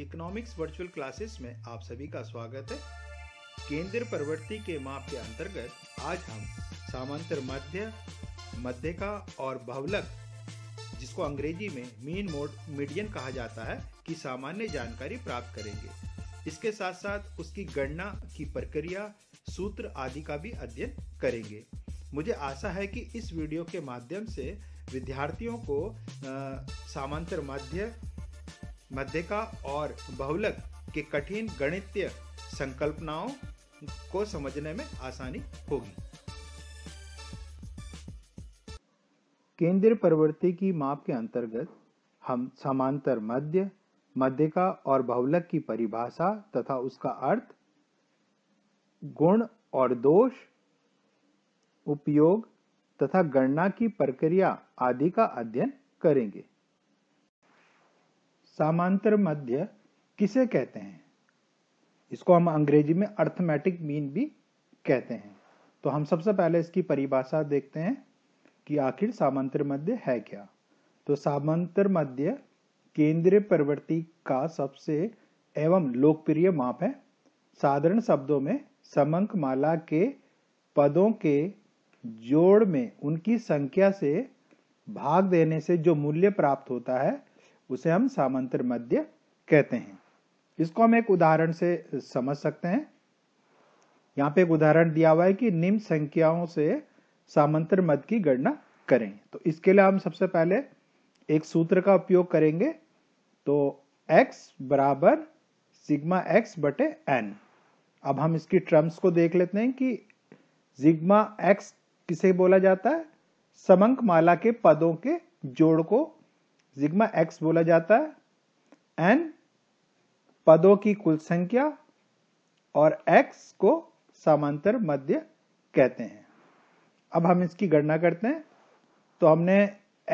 economics virtual classes में आप सभी का स्वागत है केंद्र प्रवृत्ति के माप के अंतर्गत आज हम सामांतर मध्य मध्यका और भवलक जिसको अंग्रेजी में मीन मोड मीडियन कहा जाता है की सामान्य जानकारी प्राप्त करेंगे इसके साथ साथ उसकी गणना की प्रक्रिया सूत्र आदि का भी अध्ययन करेंगे मुझे आशा है कि इस वीडियो के माध्यम से विद्यार्थियों को सामांतर मध्य मध्यका और बहुलक के कठिन गणितीय संकल्पनाओं को समझने में आसानी होगी केंद्रीय प्रवृत्ति की माप के अंतर्गत हम समांतर मध्य मध्यका और बहुलक की परिभाषा तथा उसका अर्थ गुण और दोष उपयोग तथा गणना की प्रक्रिया आदि का अध्ययन करेंगे सामांतर मध्य किसे कहते हैं इसको हम अंग्रेजी में अर्थमेटिक मीन भी कहते हैं तो हम सबसे पहले इसकी परिभाषा देखते हैं कि आखिर सामांतर मध्य है क्या तो सामांतर मध्य केंद्रीय प्रवृत्ति का सबसे एवं लोकप्रिय माप है साधारण शब्दों में समंक माला के पदों के जोड़ में उनकी संख्या से भाग देने से जो मूल्य प्राप्त होता है उसे हम सामंतर मध्य कहते हैं इसको हम एक उदाहरण से समझ सकते हैं यहाँ पे एक उदाहरण दिया हुआ है कि निम्न संख्याओं से सामंतर मध्य की गणना करें तो इसके लिए हम सबसे पहले एक सूत्र का उपयोग करेंगे तो x बराबर सिग्मा x बटे एन अब हम इसकी टर्म्स को देख लेते हैं कि सिग्मा x किसे बोला जाता है समंक माला के पदों के जोड़ को जिग्मा एक्स बोला जाता है एन पदों की कुल संख्या और एक्स को समांतर मध्य कहते हैं अब हम इसकी गणना करते हैं तो हमने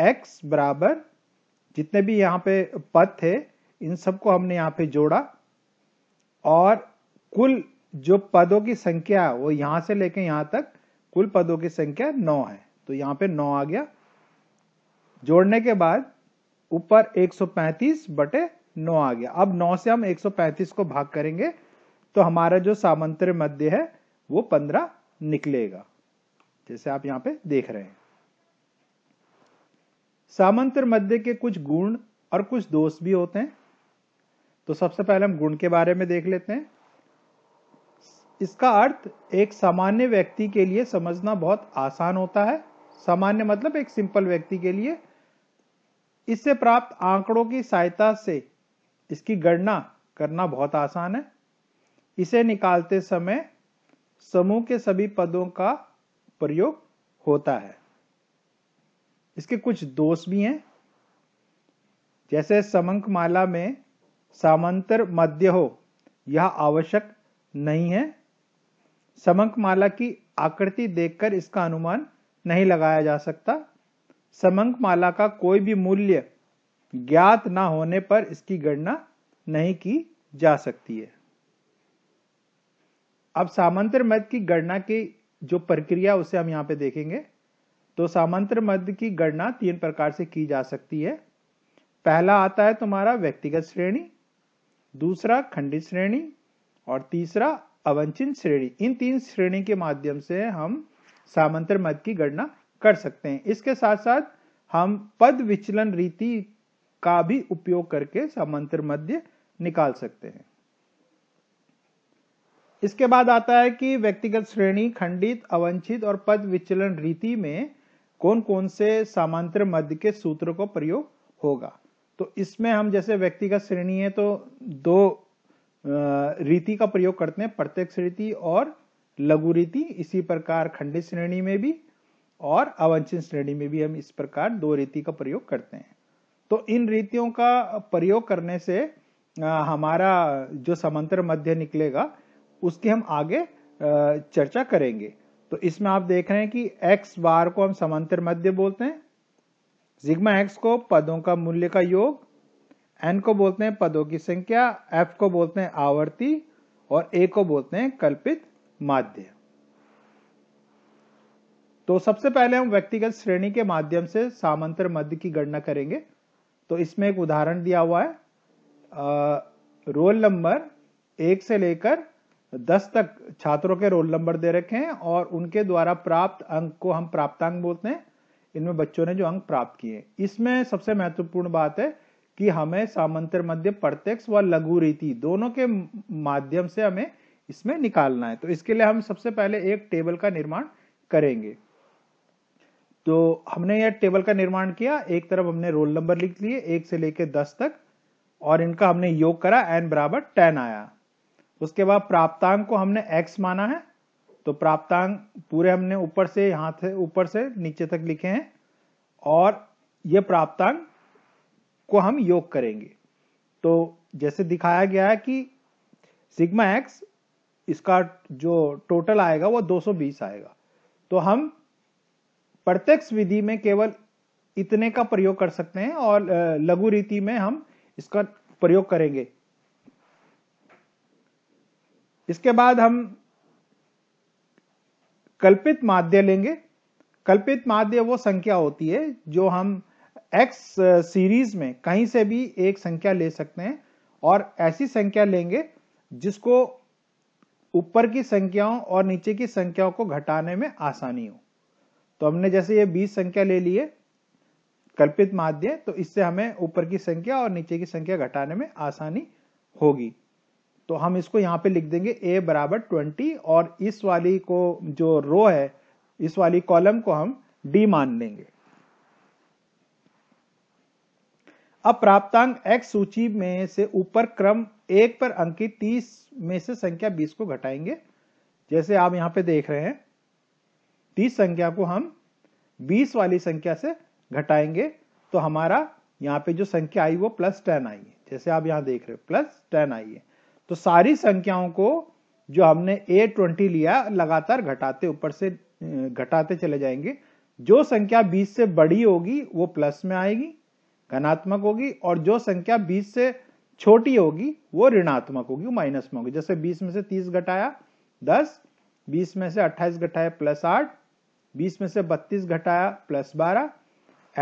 एक्स बराबर जितने भी यहाँ पे पद थे इन सबको हमने यहाँ पे जोड़ा और कुल जो पदों की संख्या है वो यहां से लेके यहां तक कुल पदों की संख्या नौ है तो यहां पे नौ आ गया जोड़ने के बाद ऊपर 135 बटे 9 आ गया अब 9 से हम 135 को भाग करेंगे तो हमारा जो सामंतर मध्य है वो 15 निकलेगा जैसे आप यहां पे देख रहे हैं सामंत्र मध्य के कुछ गुण और कुछ दोष भी होते हैं तो सबसे पहले हम गुण के बारे में देख लेते हैं इसका अर्थ एक सामान्य व्यक्ति के लिए समझना बहुत आसान होता है सामान्य मतलब एक सिंपल व्यक्ति के लिए इससे प्राप्त आंकड़ों की सहायता से इसकी गणना करना बहुत आसान है इसे निकालते समय समूह के सभी पदों का प्रयोग होता है इसके कुछ दोष भी हैं जैसे समंक माला में सामांतर मध्य हो यह आवश्यक नहीं है समंक माला की आकृति देखकर इसका अनुमान नहीं लगाया जा सकता समंक माला का कोई भी मूल्य ज्ञात ना होने पर इसकी गणना नहीं की जा सकती है अब सामंतर मध्य की गणना की जो प्रक्रिया उसे हम यहां पे देखेंगे तो सामंतर मध्य की गणना तीन प्रकार से की जा सकती है पहला आता है तुम्हारा व्यक्तिगत श्रेणी दूसरा खंडित श्रेणी और तीसरा अवंचित श्रेणी इन तीन श्रेणी के माध्यम से हम सामंतर मध्य की गणना कर सकते हैं इसके साथ साथ हम पद विचलन रीति का भी उपयोग करके समांतर मध्य निकाल सकते हैं इसके बाद आता है कि व्यक्तिगत श्रेणी खंडित अवंछित और पद विचलन रीति में कौन कौन से समांतर मध्य के सूत्र को प्रयोग होगा तो इसमें हम जैसे व्यक्तिगत श्रेणी है तो दो रीति का प्रयोग करते हैं प्रत्यक्ष रीति और लघु रीति इसी प्रकार खंडित श्रेणी में भी और अवंचन श्रेणी में भी हम इस प्रकार दो रीति का प्रयोग करते हैं तो इन रीतियों का प्रयोग करने से हमारा जो समांतर मध्य निकलेगा उसकी हम आगे चर्चा करेंगे तो इसमें आप देख रहे हैं कि x बार को हम समांतर मध्य बोलते हैं सिग्मा x को पदों का मूल्य का योग n को बोलते हैं पदों की संख्या f को बोलते हैं आवर्ती और a को बोलते हैं कल्पित माध्यम तो सबसे पहले हम व्यक्तिगत श्रेणी के माध्यम से सामंतर मध्य की गणना करेंगे तो इसमें एक उदाहरण दिया हुआ है आ, रोल नंबर एक से लेकर दस तक छात्रों के रोल नंबर दे रखे हैं और उनके द्वारा प्राप्त अंक को हम प्राप्तांक बोलते हैं इनमें बच्चों ने जो अंक प्राप्त किए इसमें सबसे महत्वपूर्ण बात है कि हमें सामंतर मध्य प्रत्यक्ष व लघु रीति दोनों के माध्यम से हमें इसमें निकालना है तो इसके लिए हम सबसे पहले एक टेबल का निर्माण करेंगे तो हमने यह टेबल का निर्माण किया एक तरफ हमने रोल नंबर लिख लिए एक से लेकर दस तक और इनका हमने योग करा एन बराबर टेन आया उसके बाद प्राप्तांक को हमने एक्स माना है तो प्राप्तांक पूरे हमने ऊपर से यहां से ऊपर से नीचे तक लिखे हैं और ये प्राप्तांक को हम योग करेंगे तो जैसे दिखाया गया है कि सिग्मा एक्स इसका जो टोटल आएगा वो 220 आएगा तो हम प्रत्यक्ष विधि में केवल इतने का प्रयोग कर सकते हैं और लघु रीति में हम इसका प्रयोग करेंगे इसके बाद हम कल्पित माध्य लेंगे कल्पित माध्य वो संख्या होती है जो हम एक्स सीरीज में कहीं से भी एक संख्या ले सकते हैं और ऐसी संख्या लेंगे जिसको ऊपर की संख्याओं और नीचे की संख्याओं को घटाने में आसानी हो तो हमने जैसे ये बीस संख्या ले ली है कल्पित माध्य तो इससे हमें ऊपर की संख्या और नीचे की संख्या घटाने में आसानी होगी तो हम इसको यहाँ पे लिख देंगे a बराबर ट्वेंटी और इस वाली को जो रो है इस वाली कॉलम को हम d मान लेंगे अब प्राप्तांक x सूची में से ऊपर क्रम एक पर अंकित 30 में से संख्या 20 को घटाएंगे जैसे आप यहां पे देख रहे हैं तीस संख्या को हम बीस वाली संख्या से घटाएंगे तो हमारा यहाँ पे जो संख्या आई वो प्लस टेन आई है जैसे आप यहाँ देख रहे हो प्लस टेन आई है तो सारी संख्याओं को जो हमने ए ट्वेंटी लिया लगातार घटाते ऊपर से घटाते चले जाएंगे जो संख्या 20 से बड़ी होगी वो प्लस में आएगी घनात्मक होगी और जो संख्या 20 से छोटी होगी वो ऋणात्मक होगी वो माइनस में होगी जैसे 20 में से 30 घटाया 10 20 में से 28 घटाया प्लस आठ बीस में से बत्तीस घटाया प्लस बारह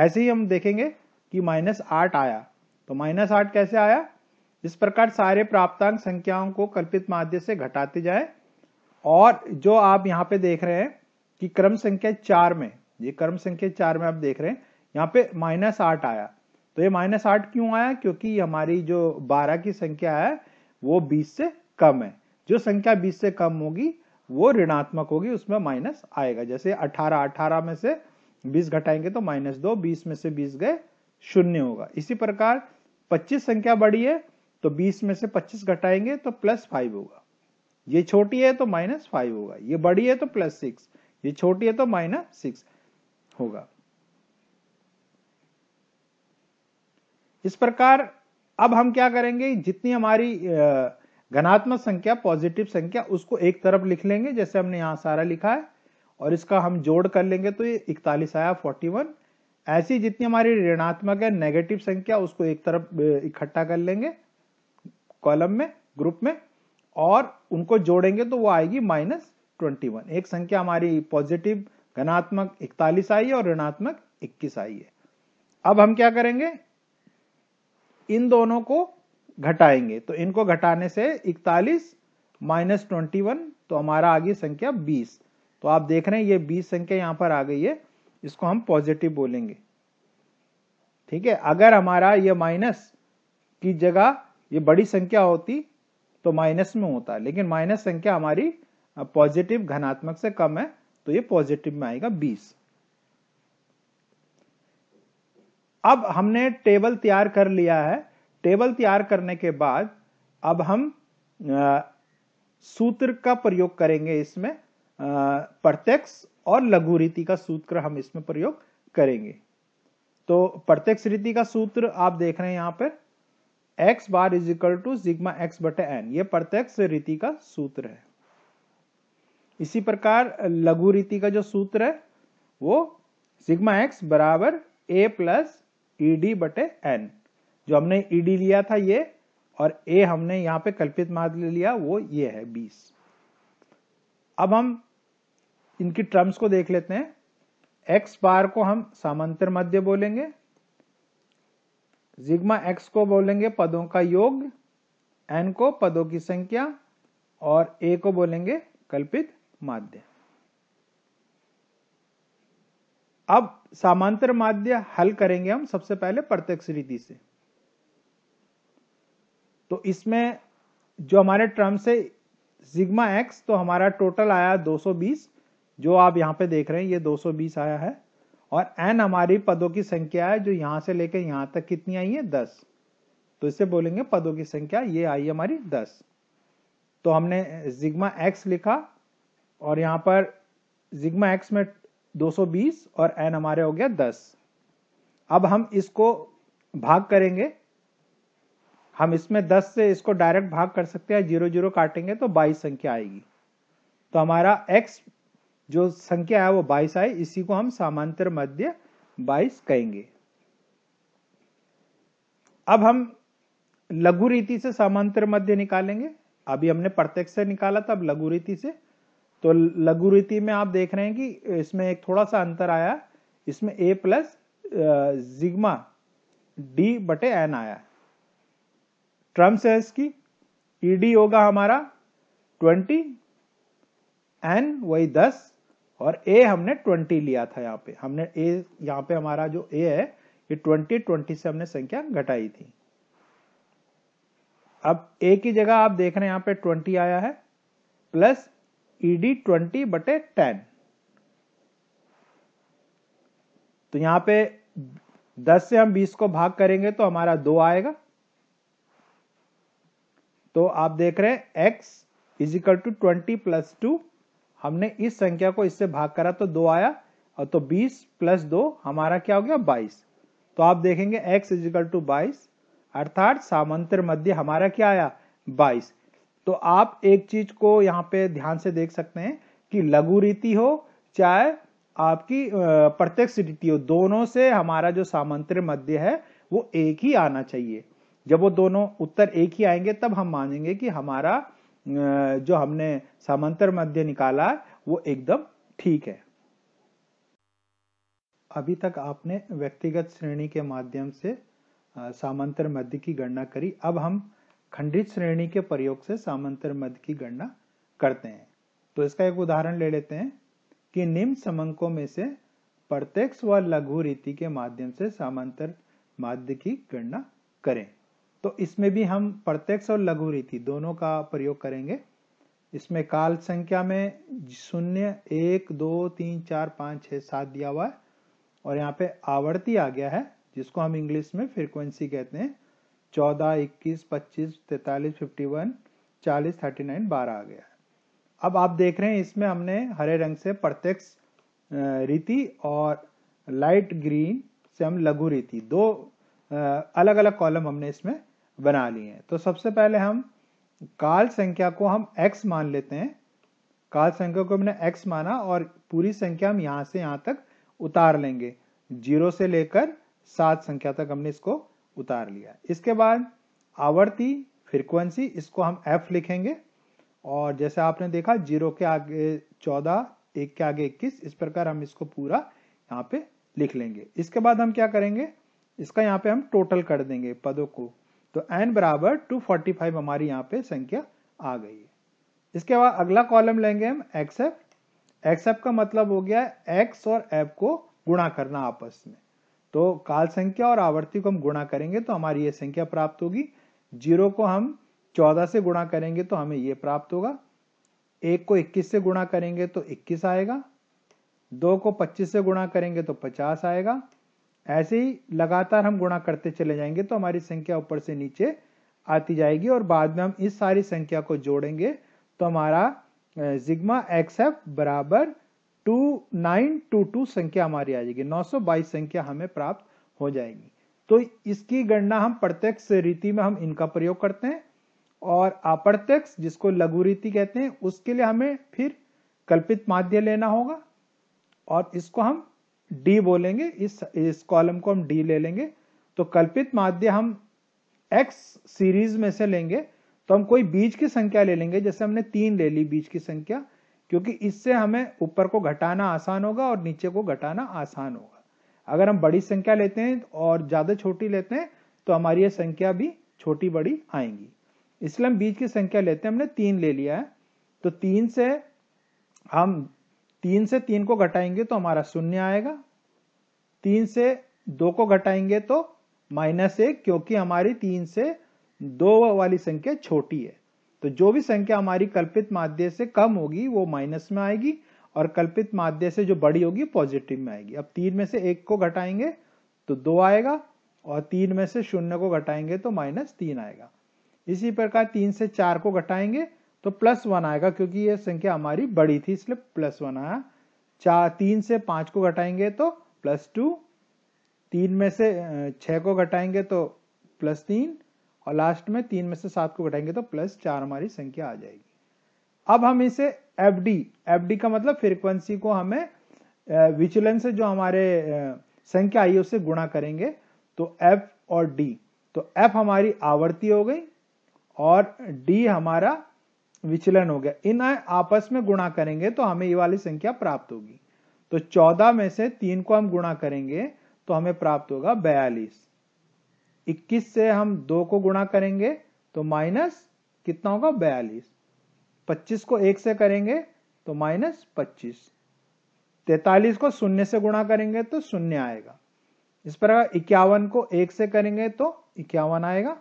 ऐसे ही हम देखेंगे कि माइनस आठ आया तो माइनस आठ कैसे आया इस प्रकार सारे प्राप्तांक संख्याओं को कल्पित माध्य से घटाते जाए और जो आप यहाँ पे देख रहे हैं कि क्रम संख्या चार में ये क्रम संख्या चार में आप देख रहे हैं यहाँ पे माइनस आठ आया तो ये माइनस आठ क्यों आया क्योंकि हमारी जो बारह की संख्या है वो बीस से कम है जो संख्या बीस से कम होगी वो ऋणात्मक होगी उसमें माइनस आएगा जैसे 18 18 में से 20 घटाएंगे तो माइनस दो बीस में से 20 गए शून्य होगा इसी प्रकार 25 संख्या बड़ी है तो 20 में से 25 घटाएंगे तो प्लस फाइव होगा ये छोटी है तो माइनस फाइव होगा ये बड़ी है तो प्लस सिक्स ये छोटी है तो माइनस सिक्स होगा इस प्रकार अब हम क्या करेंगे जितनी हमारी आ, घनात्मक संख्या पॉजिटिव संख्या उसको एक तरफ लिख लेंगे जैसे हमने यहाँ सारा लिखा है और इसका हम जोड़ कर लेंगे तो ये इकतालीस आया फोर्टी वन ऐसी जितनी हमारी ऋणात्मक है नेगेटिव संख्या उसको एक तरफ इकट्ठा कर लेंगे कॉलम में ग्रुप में और उनको जोड़ेंगे तो वो आएगी माइनस ट्वेंटी वन एक संख्या हमारी पॉजिटिव घनात्मक इकतालीस आई है और ऋणात्मक इक्कीस आई है अब हम क्या करेंगे इन दोनों को घटाएंगे तो इनको घटाने से इकतालीस माइनस ट्वेंटी वन तो हमारा आगे संख्या बीस तो आप देख रहे हैं ये बीस संख्या यहाँ पर आ गई है इसको हम पॉजिटिव बोलेंगे ठीक है अगर हमारा ये माइनस की जगह ये बड़ी संख्या होती तो माइनस में होता लेकिन माइनस संख्या हमारी पॉजिटिव घनात्मक से कम है तो ये पॉजिटिव में आएगा बीस अब हमने टेबल तैयार कर लिया है टेबल तैयार करने के बाद अब हम आ, सूत्र का प्रयोग करेंगे इसमें प्रत्यक्ष और लघु रीति का सूत्र हम इसमें प्रयोग करेंगे तो प्रत्यक्ष रीति का सूत्र आप देख रहे हैं यहां पर x bar is equal to sigma x बटे एन ये प्रत्यक्ष रीति का सूत्र है इसी प्रकार लघु रीति का जो सूत्र है वो सिग्मा एक्स बराबर ए प्लस ई डी बटे एन जो हमने ईडी लिया था ये और ए हमने यहां पे कल्पित माध्य लिया वो ये है बीस अब हम इनकी टर्म्स को देख लेते हैं एक्स बार को हम सामांतर मध्य बोलेंगे जिग्मा एक्स को बोलेंगे पदों का योग एन को पदों की संख्या और ए को बोलेंगे कल्पित माध्य अब सामांतर माध्य हल करेंगे हम सबसे पहले प्रत्यक्ष रीति से तो इसमें जो हमारे टर्म से सिग्मा एक्स तो हमारा टोटल आया 220 जो आप यहाँ पे देख रहे हैं ये 220 आया है और एन हमारी पदों की संख्या है जो यहाँ से लेकर यहाँ तक कितनी आई है 10 तो इसे बोलेंगे पदों की संख्या ये आई हमारी 10 तो हमने सिग्मा एक्स लिखा और यहाँ पर सिग्मा एक्स में 220 और एन हमारे हो गया 10 अब हम इसको भाग करेंगे हम इसमें 10 से इसको डायरेक्ट भाग कर सकते हैं जीरो जीरो काटेंगे तो 22 संख्या आएगी तो हमारा x जो संख्या है वो 22 आई इसी को हम सामांतर मध्य 22 कहेंगे अब हम लघु रीति से सामांतर मध्य निकालेंगे अभी हमने प्रत्यक्ष से निकाला था अब लघु रीति से तो लघु रीति में आप देख रहे हैं कि इसमें एक थोड़ा सा अंतर आया इसमें a प्लस जिग्मा डी बटे एन आया ट्रम्प है इसकी ईडी होगा हमारा ट्वेंटी एन वही दस और ए हमने ट्वेंटी लिया था यहाँ पे हमने ए यहाँ पे हमारा जो ए है ये ट्वेंटी ट्वेंटी से हमने संख्या घटाई थी अब ए की जगह आप देख रहे हैं यहाँ पे ट्वेंटी आया है प्लस ईडी e ट्वेंटी बटे टेन तो यहाँ पे दस से हम बीस को भाग करेंगे तो हमारा दो आएगा तो आप देख रहे हैं x is equal to twenty plus two हमने इस संख्या को इससे भाग करा तो दो आया और तो बीस प्लस दो हमारा क्या हो गया बाईस तो आप देखेंगे x इजिकल टू बाईस अर्थात सामंतर मध्य हमारा क्या आया बाईस तो आप एक चीज को यहाँ पे ध्यान से देख सकते हैं कि लघु रीति हो चाहे आपकी प्रत्यक्ष रीति हो दोनों से हमारा जो सामंतर मध्य है वो एक ही आना चाहिए जब वो दोनों उत्तर एक ही आएंगे तब हम मानेंगे कि हमारा जो हमने समांतर मध्य निकाला वो एकदम ठीक है अभी तक आपने व्यक्तिगत श्रेणी के माध्यम से सामांतर मध्य की गणना करी अब हम खंडित श्रेणी के प्रयोग से सामांतर मध्य की गणना करते हैं तो इसका एक उदाहरण ले लेते हैं कि निम्न समंकों में से प्रत्यक्ष व लघु रीति के माध्यम से सामांतर माध्य की गणना करें तो इसमें भी हम प्रत्यक्ष और लघु रीति दोनों का प्रयोग करेंगे इसमें काल संख्या में शून्य एक दो तीन चार पाँच छः सात दिया हुआ है और यहाँ पे आवर्ती आ गया है जिसको हम इंग्लिश में फ्रिक्वेंसी कहते हैं चौदह इक्कीस पच्चीस तैतालीस फिफ्टी वन चालीस थर्टी नाइन बारह आ गया है अब आप देख रहे हैं इसमें हमने हरे रंग से प्रत्यक्ष रीति और लाइट ग्रीन से हम लघु रीति दो अलग अलग कॉलम हमने इसमें बना लिए तो सबसे पहले हम काल संख्या को हम x मान लेते हैं काल संख्या को हमने x माना और पूरी संख्या हम यहाँ से यहाँ तक उतार लेंगे जीरो से लेकर सात संख्या तक हमने इसको उतार लिया इसके बाद आवर्ती फ्रिक्वेंसी इसको हम f लिखेंगे और जैसे आपने देखा जीरो के आगे चौदह एक के आगे इक्कीस इस प्रकार हम इसको पूरा यहाँ पे लिख लेंगे इसके बाद हम क्या करेंगे इसका यहाँ पे हम टोटल कर देंगे पदों को तो एन बराबर 245 हमारी यहाँ पे संख्या आ गई है इसके बाद अगला कॉलम लेंगे हम एक्स एफ एक्स एफ का मतलब हो गया एक्स और एफ को गुणा करना आपस में तो काल संख्या और आवर्ती को हम गुणा करेंगे तो हमारी ये संख्या प्राप्त होगी जीरो को हम चौदह से गुणा करेंगे तो हमें ये प्राप्त होगा एक को इक्कीस से गुणा करेंगे तो इक्कीस आएगा दो को पच्चीस से गुणा करेंगे तो पचास आएगा ऐसे ही लगातार हम गुणा करते चले जाएंगे तो हमारी संख्या ऊपर से नीचे आती जाएगी और बाद में हम इस सारी संख्या को जोड़ेंगे तो हमारा जिग्मा एक्स एफ बराबर टू नाइन टू टू संख्या हमारी आ जाएगी नौ सौ बाईस संख्या हमें प्राप्त हो जाएगी तो इसकी गणना हम प्रत्यक्ष रीति में हम इनका प्रयोग करते हैं और अप्रत्यक्ष जिसको लघु रीति कहते हैं उसके लिए हमें फिर कल्पित माध्य लेना होगा और इसको हम डी बोलेंगे इस इस कॉलम को हम डी ले लेंगे तो कल्पित माध्य हम एक्स सीरीज में से लेंगे तो हम कोई बीज की संख्या ले लेंगे जैसे हमने तीन ले ली बीज की संख्या क्योंकि इससे हमें ऊपर को घटाना आसान होगा और नीचे को घटाना आसान होगा अगर हम बड़ी संख्या लेते हैं और ज्यादा छोटी लेते हैं तो हमारी ये संख्या भी छोटी बड़ी आएंगी इसलिए हम बीज की संख्या लेते हैं हमने तीन ले लिया है तो तीन से हम तीन से तीन को घटाएंगे तो हमारा शून्य आएगा तीन से दो को घटाएंगे तो माइनस एक क्योंकि हमारी तीन से दो वाली संख्या छोटी है तो जो भी संख्या हमारी कल्पित माध्य से कम होगी वो माइनस में आएगी और कल्पित माध्य से जो बड़ी होगी पॉजिटिव में आएगी अब तीन में से एक को घटाएंगे तो दो आएगा और तीन में से शून्य को घटाएंगे तो माइनस तीन आएगा इसी प्रकार तीन से चार को घटाएंगे तो प्लस वन आएगा क्योंकि ये संख्या हमारी बड़ी थी इसलिए प्लस वन आया चार तीन से पांच को घटाएंगे तो प्लस टू तीन में से छह को घटाएंगे तो प्लस तीन और लास्ट में तीन में से सात को घटाएंगे तो प्लस चार हमारी संख्या आ जाएगी अब हम इसे एफ डी एफ डी का मतलब फ्रीक्वेंसी को हमें विचलन से जो हमारे संख्या आई उसे गुणा करेंगे तो एफ और डी तो एफ हमारी आवर्ती हो गई और डी हमारा विचलन हो गया इन आपस में गुणा करेंगे तो हमें ये वाली संख्या प्राप्त होगी तो चौदह में से तीन को हम गुणा करेंगे तो हमें प्राप्त होगा बयालीस इक्कीस से हम दो को गुणा करेंगे तो माइनस कितना होगा बयालीस पच्चीस को एक से करेंगे तो माइनस पच्चीस तैतालीस को शून्य से गुणा करेंगे तो शून्य आएगा इस प्रकार इक्यावन को एक से करेंगे तो इक्यावन आएगा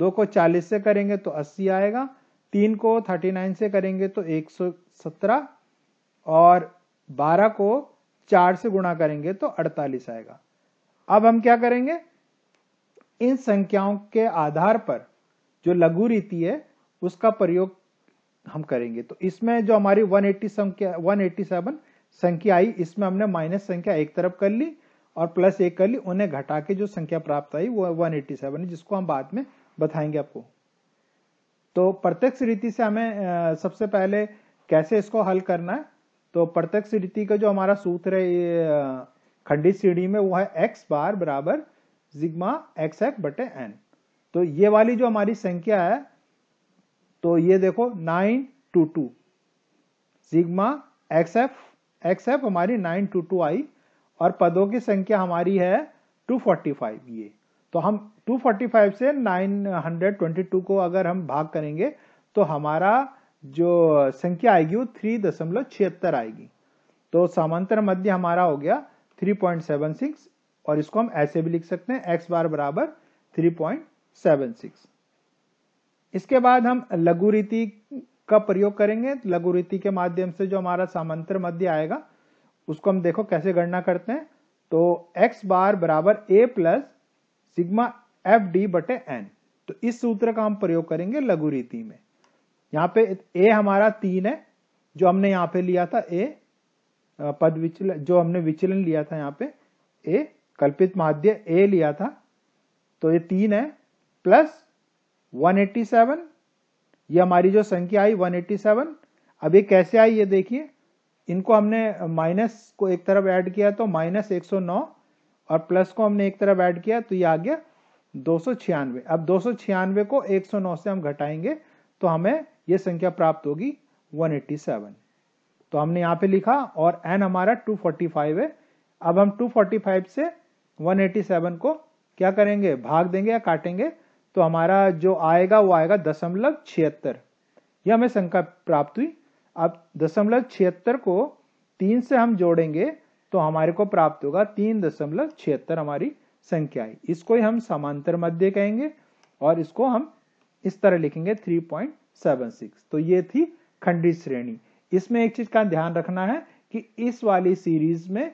दो को चालीस से करेंगे तो अस्सी आएगा तीन को थर्टी नाइन से करेंगे तो एक सौ सत्रह और बारह को चार से गुणा करेंगे तो अड़तालीस आएगा अब हम क्या करेंगे इन संख्याओं के आधार पर जो लघु रीति है उसका प्रयोग हम करेंगे तो इसमें जो हमारी 180 संख्या 187 संख्या आई इसमें हमने माइनस संख्या एक तरफ कर ली और प्लस एक कर ली उन्हें घटा के जो संख्या प्राप्त आई वो 187 है जिसको हम बाद में बताएंगे आपको तो प्रत्यक्ष रीति से हमें सबसे पहले कैसे इसको हल करना है तो प्रत्यक्ष रीति का जो हमारा सूत्र है खंडित सीढ़ी में वो है एक्स बार बराबर जिग्मा एक्स एक्स बटे एन तो ये वाली जो हमारी संख्या है तो ये देखो nine two two sigma x f x f हमारी नाइन टू टू आई और पदों की संख्या हमारी है टू फोर्टी फाइव ये तो हम 245 से 922 को अगर हम भाग करेंगे तो हमारा जो संख्या आएगी वो थ्री दशमलव छिहत्तर आएगी तो समांतर मध्य हमारा हो गया 3.76 और इसको हम ऐसे भी लिख सकते हैं x बार बराबर 3.76 इसके बाद हम लघु रीति का प्रयोग करेंगे लघु रीति के माध्यम से जो हमारा समांतर मध्य आएगा उसको हम देखो कैसे गणना करते हैं तो x बार बराबर a plus sigma f d बटे एन तो इस सूत्र का हम प्रयोग करेंगे लघु रीति में यहाँ पे ए हमारा तीन है जो हमने यहाँ पे लिया था ए पद विचलन जो हमने विचलन लिया था यहाँ पे ए कल्पित माध्य ए लिया था तो ये तीन है प्लस 187 ये हमारी जो संख्या आई 187 अब ये कैसे आई ये देखिए इनको हमने माइनस को एक तरफ ऐड किया तो माइनस 109 और प्लस को हमने एक तरफ ऐड किया तो ये आ गया दो अब दो को 109 से हम घटाएंगे तो हमें ये संख्या प्राप्त होगी 187 तो हमने यहाँ पे लिखा और n हमारा 245 है अब हम 245 से 187 को क्या करेंगे भाग देंगे या काटेंगे तो हमारा जो आएगा वो आएगा दशमलव छिहत्तर यह हमें संख्या प्राप्त हुई अब दशमलव छिहत्तर को तीन से हम जोड़ेंगे तो हमारे को प्राप्त होगा तीन दशमलव छिहत्तर हमारी संख्या है इसको हम समांतर मध्य कहेंगे और इसको हम इस तरह लिखेंगे 3.76 तो ये थी खंडित श्रेणी इसमें एक चीज का ध्यान रखना है कि इस वाली सीरीज में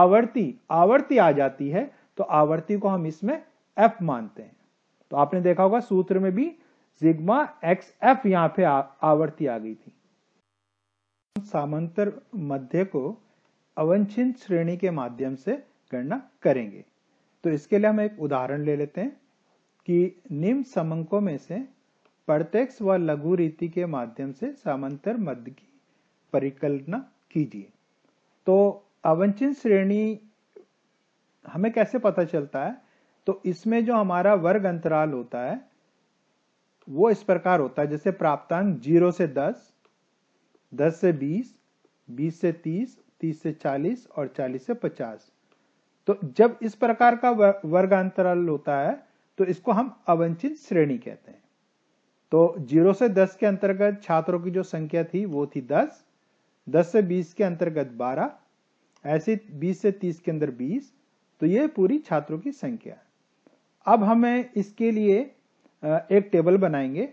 आवर्ती आवर्ती आ जाती है तो आवर्ती को हम इसमें एफ मानते हैं तो आपने देखा होगा सूत्र में भी सिग्मा एक्स एफ यहां पे आवर्ती आ गई थी सामांतर मध्य को अवंछित श्रेणी के माध्यम से गणना करेंगे तो इसके लिए हम एक उदाहरण ले लेते हैं कि निम्न समंकों में से प्रत्यक्ष व लघु रीति के माध्यम से समांतर मध्य की परिकल्पना कीजिए तो अवंचित श्रेणी हमें कैसे पता चलता है तो इसमें जो हमारा वर्ग अंतराल होता है वो इस प्रकार होता है जैसे प्राप्तांक जीरो से दस दस से बीस बीस से तीस 30 से 40 और 40 से 50 तो जब इस प्रकार का वर्ग अंतराल होता है तो इसको हम अवंचित श्रेणी कहते हैं तो 0 से 10 के अंतर्गत छात्रों की जो संख्या थी वो थी 10 10 से 20 के अंतर्गत 12 ऐसे 20 से 30 के अंदर 20 तो ये पूरी छात्रों की संख्या अब हमें इसके लिए एक टेबल बनाएंगे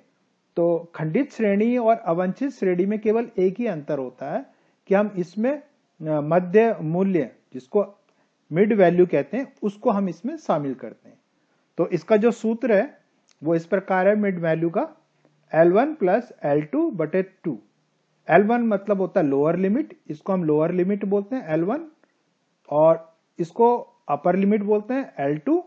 तो खंडित श्रेणी और अवंचित श्रेणी में केवल एक ही अंतर होता है कि हम इसमें मध्य मूल्य जिसको मिड वैल्यू कहते हैं उसको हम इसमें शामिल करते हैं तो इसका जो सूत्र है वो इस प्रकार है मिड वैल्यू का L1 one plus L two बटे टू एल मतलब होता है लोअर लिमिट इसको हम लोअर लिमिट बोलते हैं L1 और इसको अपर लिमिट बोलते हैं L2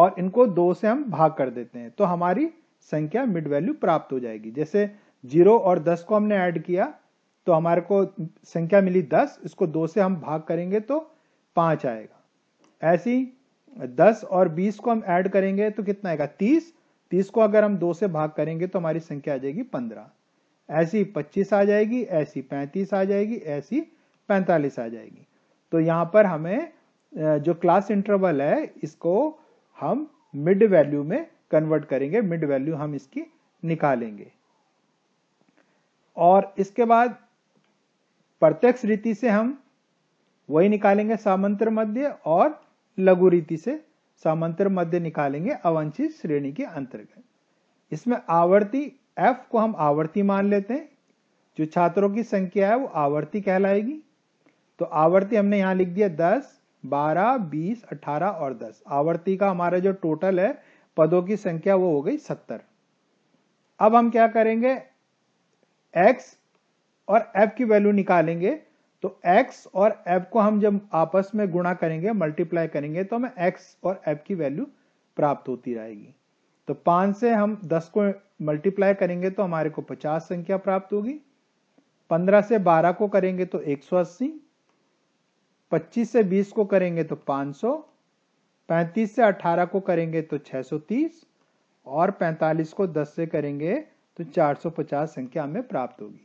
और इनको दो से हम भाग कर देते हैं तो हमारी संख्या मिड वैल्यू प्राप्त हो जाएगी जैसे जीरो और दस को हमने ऐड किया तो हमारे को संख्या मिली दस इसको दो से हम भाग करेंगे तो पांच आएगा ऐसी दस और बीस को हम ऐड करेंगे तो कितना आएगा तीस तीस को अगर हम दो से भाग करेंगे तो हमारी संख्या आ जाएगी पंद्रह ऐसी पच्चीस आ जाएगी ऐसी पैंतीस आ जाएगी ऐसी पैंतालीस आ जाएगी तो यहाँ पर हमें जो क्लास इंटरवल है इसको हम मिड वैल्यू में कन्वर्ट करेंगे मिड वैल्यू हम इसकी निकालेंगे और इसके बाद प्रत्यक्ष रीति से हम वही निकालेंगे सामंत्र मध्य और लघु रीति से सामंत्र मध्य निकालेंगे अवंछित श्रेणी के अंतर्गत इसमें आवर्ती एफ को हम आवर्ती मान लेते हैं जो छात्रों की संख्या है वो आवर्ती कहलाएगी तो आवर्ती हमने यहां लिख दिया दस बारह बीस 18 और दस आवर्ती का हमारा जो टोटल है पदों की संख्या वो हो गई सत्तर अब हम क्या करेंगे एक्स और एफ की वैल्यू निकालेंगे तो एक्स और एफ को हम जब आपस में गुणा करेंगे मल्टीप्लाई करेंगे तो हमें एक्स और एफ की वैल्यू प्राप्त होती रहेगी तो पांच से हम दस को मल्टीप्लाई करेंगे तो हमारे को पचास संख्या प्राप्त होगी पंद्रह से बारह को करेंगे तो एक सौ अस्सी पच्चीस से बीस को करेंगे तो पांच सौ पैंतीस से अठारह को करेंगे तो छह सौ तीस और पैंतालीस को दस से करेंगे तो चार सौ पचास संख्या हमें प्राप्त होगी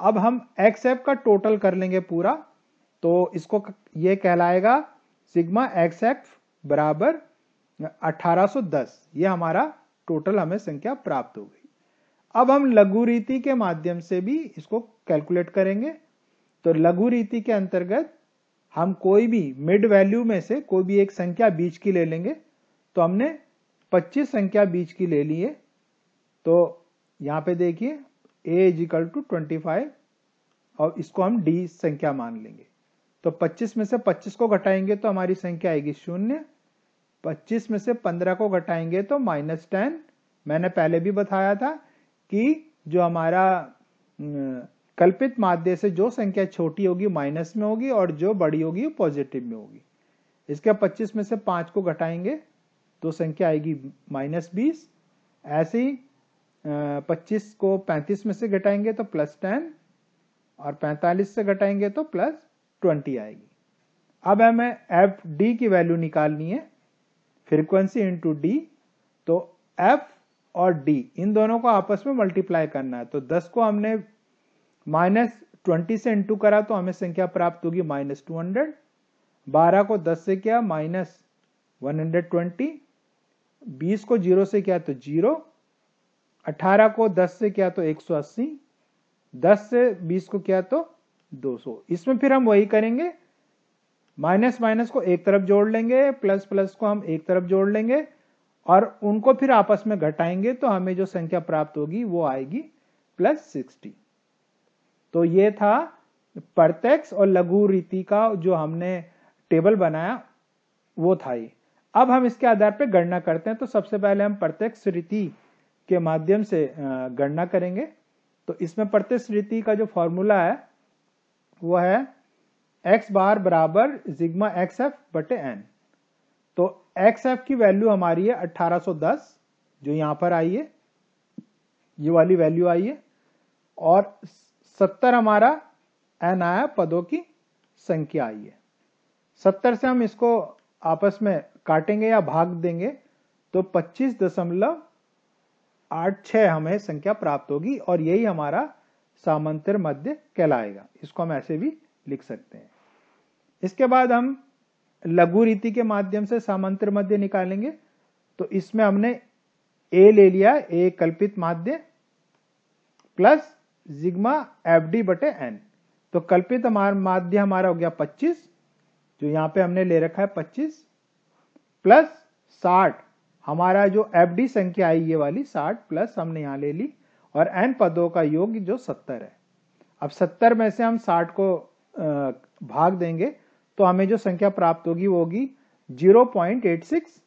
अब हम एक्स एफ का टोटल कर लेंगे पूरा तो इसको ये कहलाएगा सिग्मा एक्स एफ बराबर 1810 ये हमारा टोटल हमें संख्या प्राप्त हो गई अब हम लघु रीति के माध्यम से भी इसको कैलकुलेट करेंगे तो लघु रीति के अंतर्गत हम कोई भी मिड वैल्यू में से कोई भी एक संख्या बीच की ले लेंगे तो हमने 25 संख्या बीच की ले ली है तो यहां पे देखिए a is equal to twenty और इसको हम d संख्या मान लेंगे तो 25 में से 25 को घटाएंगे तो हमारी संख्या आएगी शून्य 25 में से 15 को घटाएंगे तो माइनस टेन मैंने पहले भी बताया था कि जो हमारा कल्पित माध्य से जो संख्या छोटी होगी माइनस में होगी और जो बड़ी होगी पॉजिटिव में होगी इसके 25 में से 5 को घटाएंगे तो संख्या आएगी माइनस बीस ऐसे ही पच्चीस को पैंतीस में से घटाएंगे तो प्लस टेन और पैंतालीस से घटाएंगे तो प्लस ट्वेंटी आएगी अब हमें एफ डी की वैल्यू निकालनी है फ्रीक्वेंसी इंटू डी तो एफ और डी इन दोनों को आपस में मल्टीप्लाई करना है तो दस को हमने माइनस ट्वेंटी से इंटू करा तो हमें संख्या प्राप्त होगी माइनस टू हंड्रेड बारह को दस से किया माइनस वन हंड्रेड ट्वेंटी बीस को जीरो से किया तो जीरो 18 को 10 से क्या तो 180 10 से 20 को क्या तो 200 इसमें फिर हम वही करेंगे माइनस माइनस को एक तरफ जोड़ लेंगे प्लस प्लस को हम एक तरफ जोड़ लेंगे और उनको फिर आपस में घटाएंगे तो हमें जो संख्या प्राप्त होगी वो आएगी प्लस सिक्सटी तो ये था प्रत्यक्ष और लघु रीति का जो हमने टेबल बनाया वो था ये अब हम इसके आधार पर गणना करते हैं तो सबसे पहले हम प्रत्यक्ष रीति के माध्यम से गणना करेंगे तो इसमें प्रतिश्रिति का जो फॉर्मूला है वो है एक्स बार बराबर जिग्मा एक्स एफ बटे एन तो एक्स एफ की वैल्यू हमारी है 1810 जो यहां पर आई है ये वाली वैल्यू आई है और 70 हमारा एन आया पदों की संख्या आई है 70 से हम इसको आपस में काटेंगे या भाग देंगे तो पच्चीस दशमलव आठ छह हमें संख्या प्राप्त होगी और यही हमारा सामंतर मध्य कहलाएगा इसको हम ऐसे भी लिख सकते हैं इसके बाद हम लघु रीति के माध्यम से सामंतर मध्य निकालेंगे तो इसमें हमने ए ले लिया ए कल्पित माध्य प्लस जिग्मा एफ डी बटे एन तो कल्पित माध्य हमारा हो गया 25 जो यहां पे हमने ले रखा है 25 प्लस हमारा जो डी संख्या आई ये वाली साठ प्लस हमने यहाँ ले ली और एन पदों का योग जो सत्तर है अब सत्तर में से हम साठ को भाग देंगे तो हमें जो संख्या प्राप्त होगी वो होगी जीरो पॉइंट एट सिक्स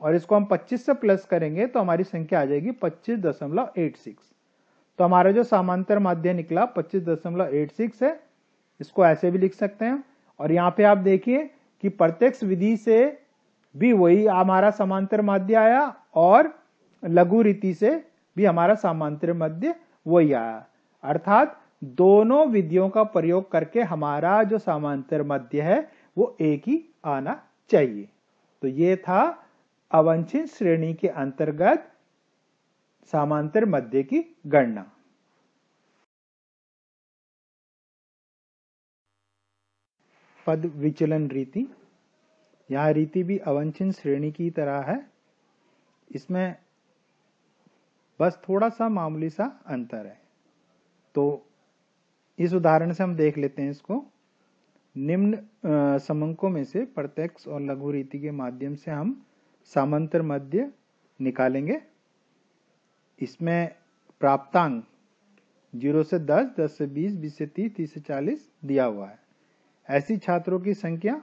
और इसको हम 25 से प्लस करेंगे तो हमारी संख्या आ जाएगी 25.86 तो हमारा जो समांतर माध्य निकला 25.86 है इसको ऐसे भी लिख सकते हैं और यहाँ पे आप देखिए कि प्रत्यक्ष विधि से भी वही हमारा समांतर माध्य आया और लघु रीति से भी हमारा समांतर मध्य वही आया अर्थात दोनों विधियों का प्रयोग करके हमारा जो समांतर मध्य है वो एक ही आना चाहिए तो ये था अवंचित श्रेणी के अंतर्गत समांतर मध्य की गणना पद विचलन रीति यहां रीति भी अवंछित श्रेणी की तरह है इसमें बस थोड़ा सा मामूली सा अंतर है तो इस उदाहरण से हम देख लेते हैं इसको निम्न समंकों में से प्रत्यक्ष और लघु रीति के माध्यम से हम सामांतर मध्य निकालेंगे इसमें प्राप्तांक जीरो से दस दस से बीस बीस से तीस तीस से चालीस दिया हुआ है ऐसी छात्रों की संख्या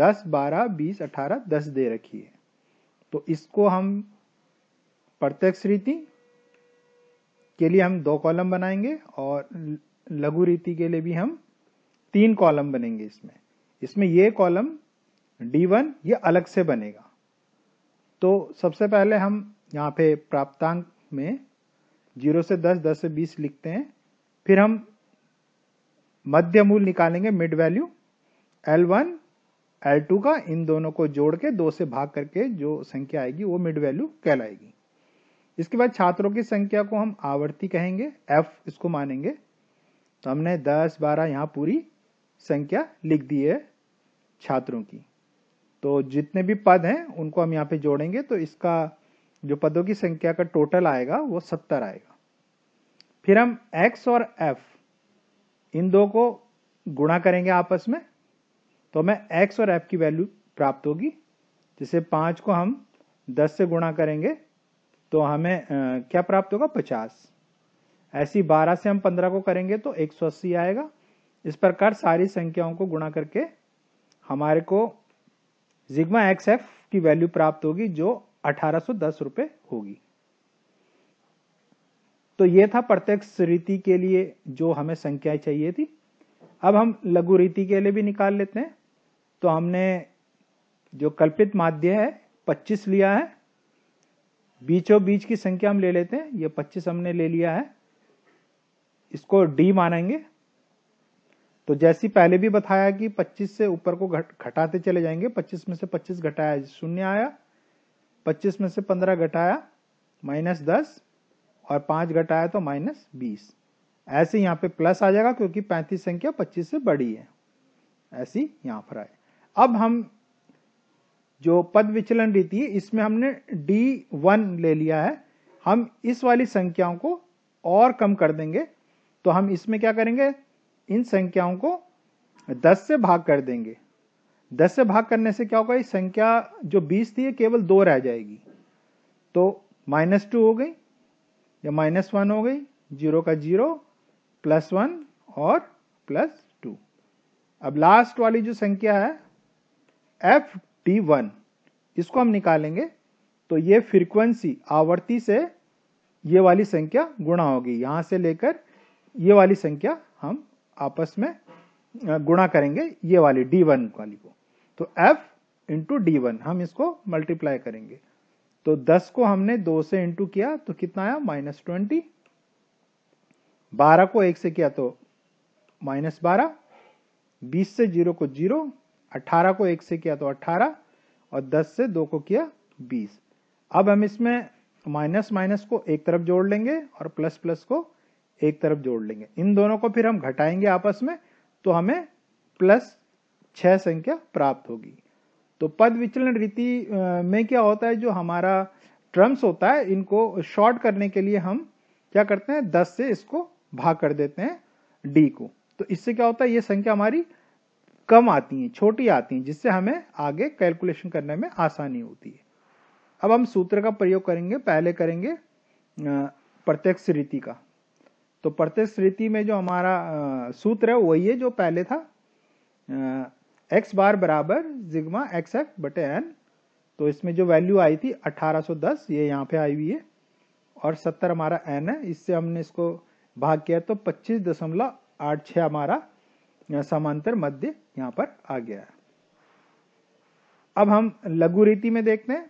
दस बारह बीस अठारह दस दे रखी है तो इसको हम प्रत्यक्ष रीति के लिए हम दो कॉलम बनाएंगे और लघु रीति के लिए भी हम तीन कॉलम बनेंगे इसमें इसमें ये कॉलम D1 ये अलग से बनेगा तो सबसे पहले हम यहाँ पे प्राप्तांक में 0 से 10, 10 से 20 लिखते हैं फिर हम मध्य मूल निकालेंगे mid value L1 L two का इन दोनों को जोड़ के दो से भाग करके जो संख्या आएगी वो मिड वैल्यू कहलाएगी इसके बाद छात्रों की संख्या को हम आवर्ती कहेंगे एफ इसको मानेंगे तो हमने 10, 12 यहाँ पूरी संख्या लिख दी है छात्रों की तो जितने भी पद हैं उनको हम यहाँ पे जोड़ेंगे तो इसका जो पदों की संख्या का टोटल आएगा वो सत्तर आएगा फिर हम एक्स और एफ इन दो को गुणा करेंगे आपस में तो हमें एक्स और एफ की वैल्यू प्राप्त होगी जिसे पांच को हम दस से गुणा करेंगे तो हमें क्या प्राप्त होगा पचास ऐसी बारह से हम पंद्रह को करेंगे तो एक सौ अस्सी आएगा इस प्रकार सारी संख्याओं को गुणा करके हमारे को जिग्मा एक्स एफ की वैल्यू प्राप्त होगी जो अठारह सौ दस रुपये होगी तो ये था प्रत्यक्ष रीति के लिए जो हमें संख्याएं चाहिए थी अब हम लघु रीति के लिए भी निकाल लेते हैं तो हमने जो कल्पित माध्य है 25 लिया है बीचों बीच की संख्या हम ले लेते हैं ये 25 हमने ले लिया है इसको डी मानेंगे तो जैसी पहले भी बताया कि 25 से ऊपर को घट घटाते चले जाएंगे 25 में से 25 घटाया शून्य आया 25 में से 15 घटाया माइनस दस और 5 घटाया तो माइनस बीस ऐसे यहाँ पे प्लस आ जाएगा क्योंकि 35 संख्या 25 से बड़ी है ऐसी यहाँ पर आए अब हम जो पद विचलन रीति है इसमें हमने डी वन ले लिया है हम इस वाली संख्याओं को और कम कर देंगे तो हम इसमें क्या करेंगे इन संख्याओं को 10 से भाग कर देंगे 10 से भाग करने से क्या होगा ये संख्या जो 20 थी ये केवल दो रह जाएगी तो माइनस टू हो गई या माइनस वन हो गई जीरो का जीरो प्लस वन और प्लस टू अब लास्ट वाली जो संख्या है एफ टी वन इसको हम निकालेंगे तो ये फ्रीक्वेंसी आवृत्ति से ये वाली संख्या गुणा होगी यहां से लेकर ये वाली संख्या हम आपस में गुणा करेंगे ये वाली डी वन वाली को तो एफ इंटू डी वन हम इसको मल्टीप्लाई करेंगे तो 10 को हमने 2 से इंटू किया तो कितना आया माइनस ट्वेंटी बारह को एक से किया तो माइनस बारह बीस से जीरो को जीरो 18 को एक से किया तो 18 और 10 से दो को किया 20 अब हम इसमें माइनस माइनस को एक तरफ जोड़ लेंगे और प्लस प्लस को एक तरफ जोड़ लेंगे इन दोनों को फिर हम घटाएंगे आपस में तो हमें प्लस छह संख्या प्राप्त होगी तो पद विचलन रीति में क्या होता है जो हमारा ट्रम्स होता है इनको शॉर्ट करने के लिए हम क्या करते हैं दस से इसको भाग कर देते हैं डी को तो इससे क्या होता है ये संख्या हमारी कम आती हैं छोटी आती हैं जिससे हमें आगे कैलकुलेशन करने में आसानी होती है अब हम सूत्र का प्रयोग करेंगे पहले करेंगे प्रत्यक्ष रीति का तो प्रत्यक्ष रीति में जो हमारा सूत्र है वही है जो पहले था एक्स बार बराबर जिग्मा एक्स एफ बटे एन तो इसमें जो वैल्यू आई थी 1810 ये यहाँ पे आई हुई है और 70 हमारा एन है इससे हमने इसको भाग किया तो 25.86 हमारा समांतर मध्य यहां पर आ गया है अब हम लघु रीति में देखते हैं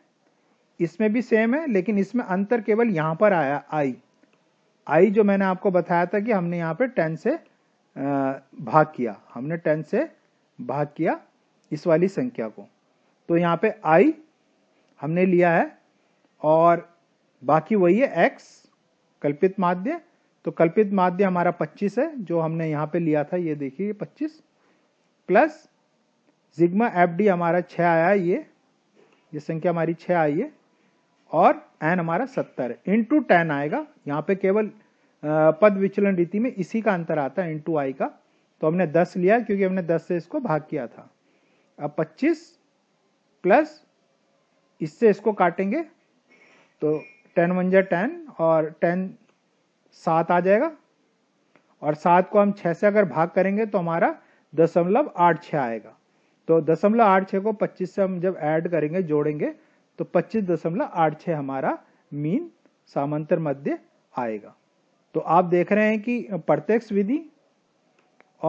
इसमें भी सेम है लेकिन इसमें अंतर केवल यहां पर आया आई आई जो मैंने आपको बताया था कि हमने यहां पर टेन से भाग किया हमने टेन से भाग किया इस वाली संख्या को तो यहां पे आई हमने लिया है और बाकी वही है एक्स कल्पित माध्यम तो कल्पित माध्य हमारा 25 है जो हमने यहाँ पे लिया था ये देखिए 25 प्लस जिग्मा एफ डी हमारा 6 आया ये ये संख्या हमारी 6 आई है और एन हमारा 70 है इंटू टेन आएगा यहाँ पे केवल पद विचलन रीति में इसी का अंतर आता है इंटू आई का तो हमने 10 लिया क्योंकि हमने 10 से इसको भाग किया था अब 25 प्लस इससे इसको काटेंगे तो टेन वन जै टेन और टेन सात आ जाएगा और सात को हम छह से अगर भाग करेंगे तो हमारा दशमलव आठ छह आएगा तो दशमलव आठ छह को पच्चीस से हम जब ऐड करेंगे जोड़ेंगे तो पच्चीस दशमलव आठ छह हमारा मीन सामांतर मध्य आएगा तो आप देख रहे हैं कि प्रत्यक्ष विधि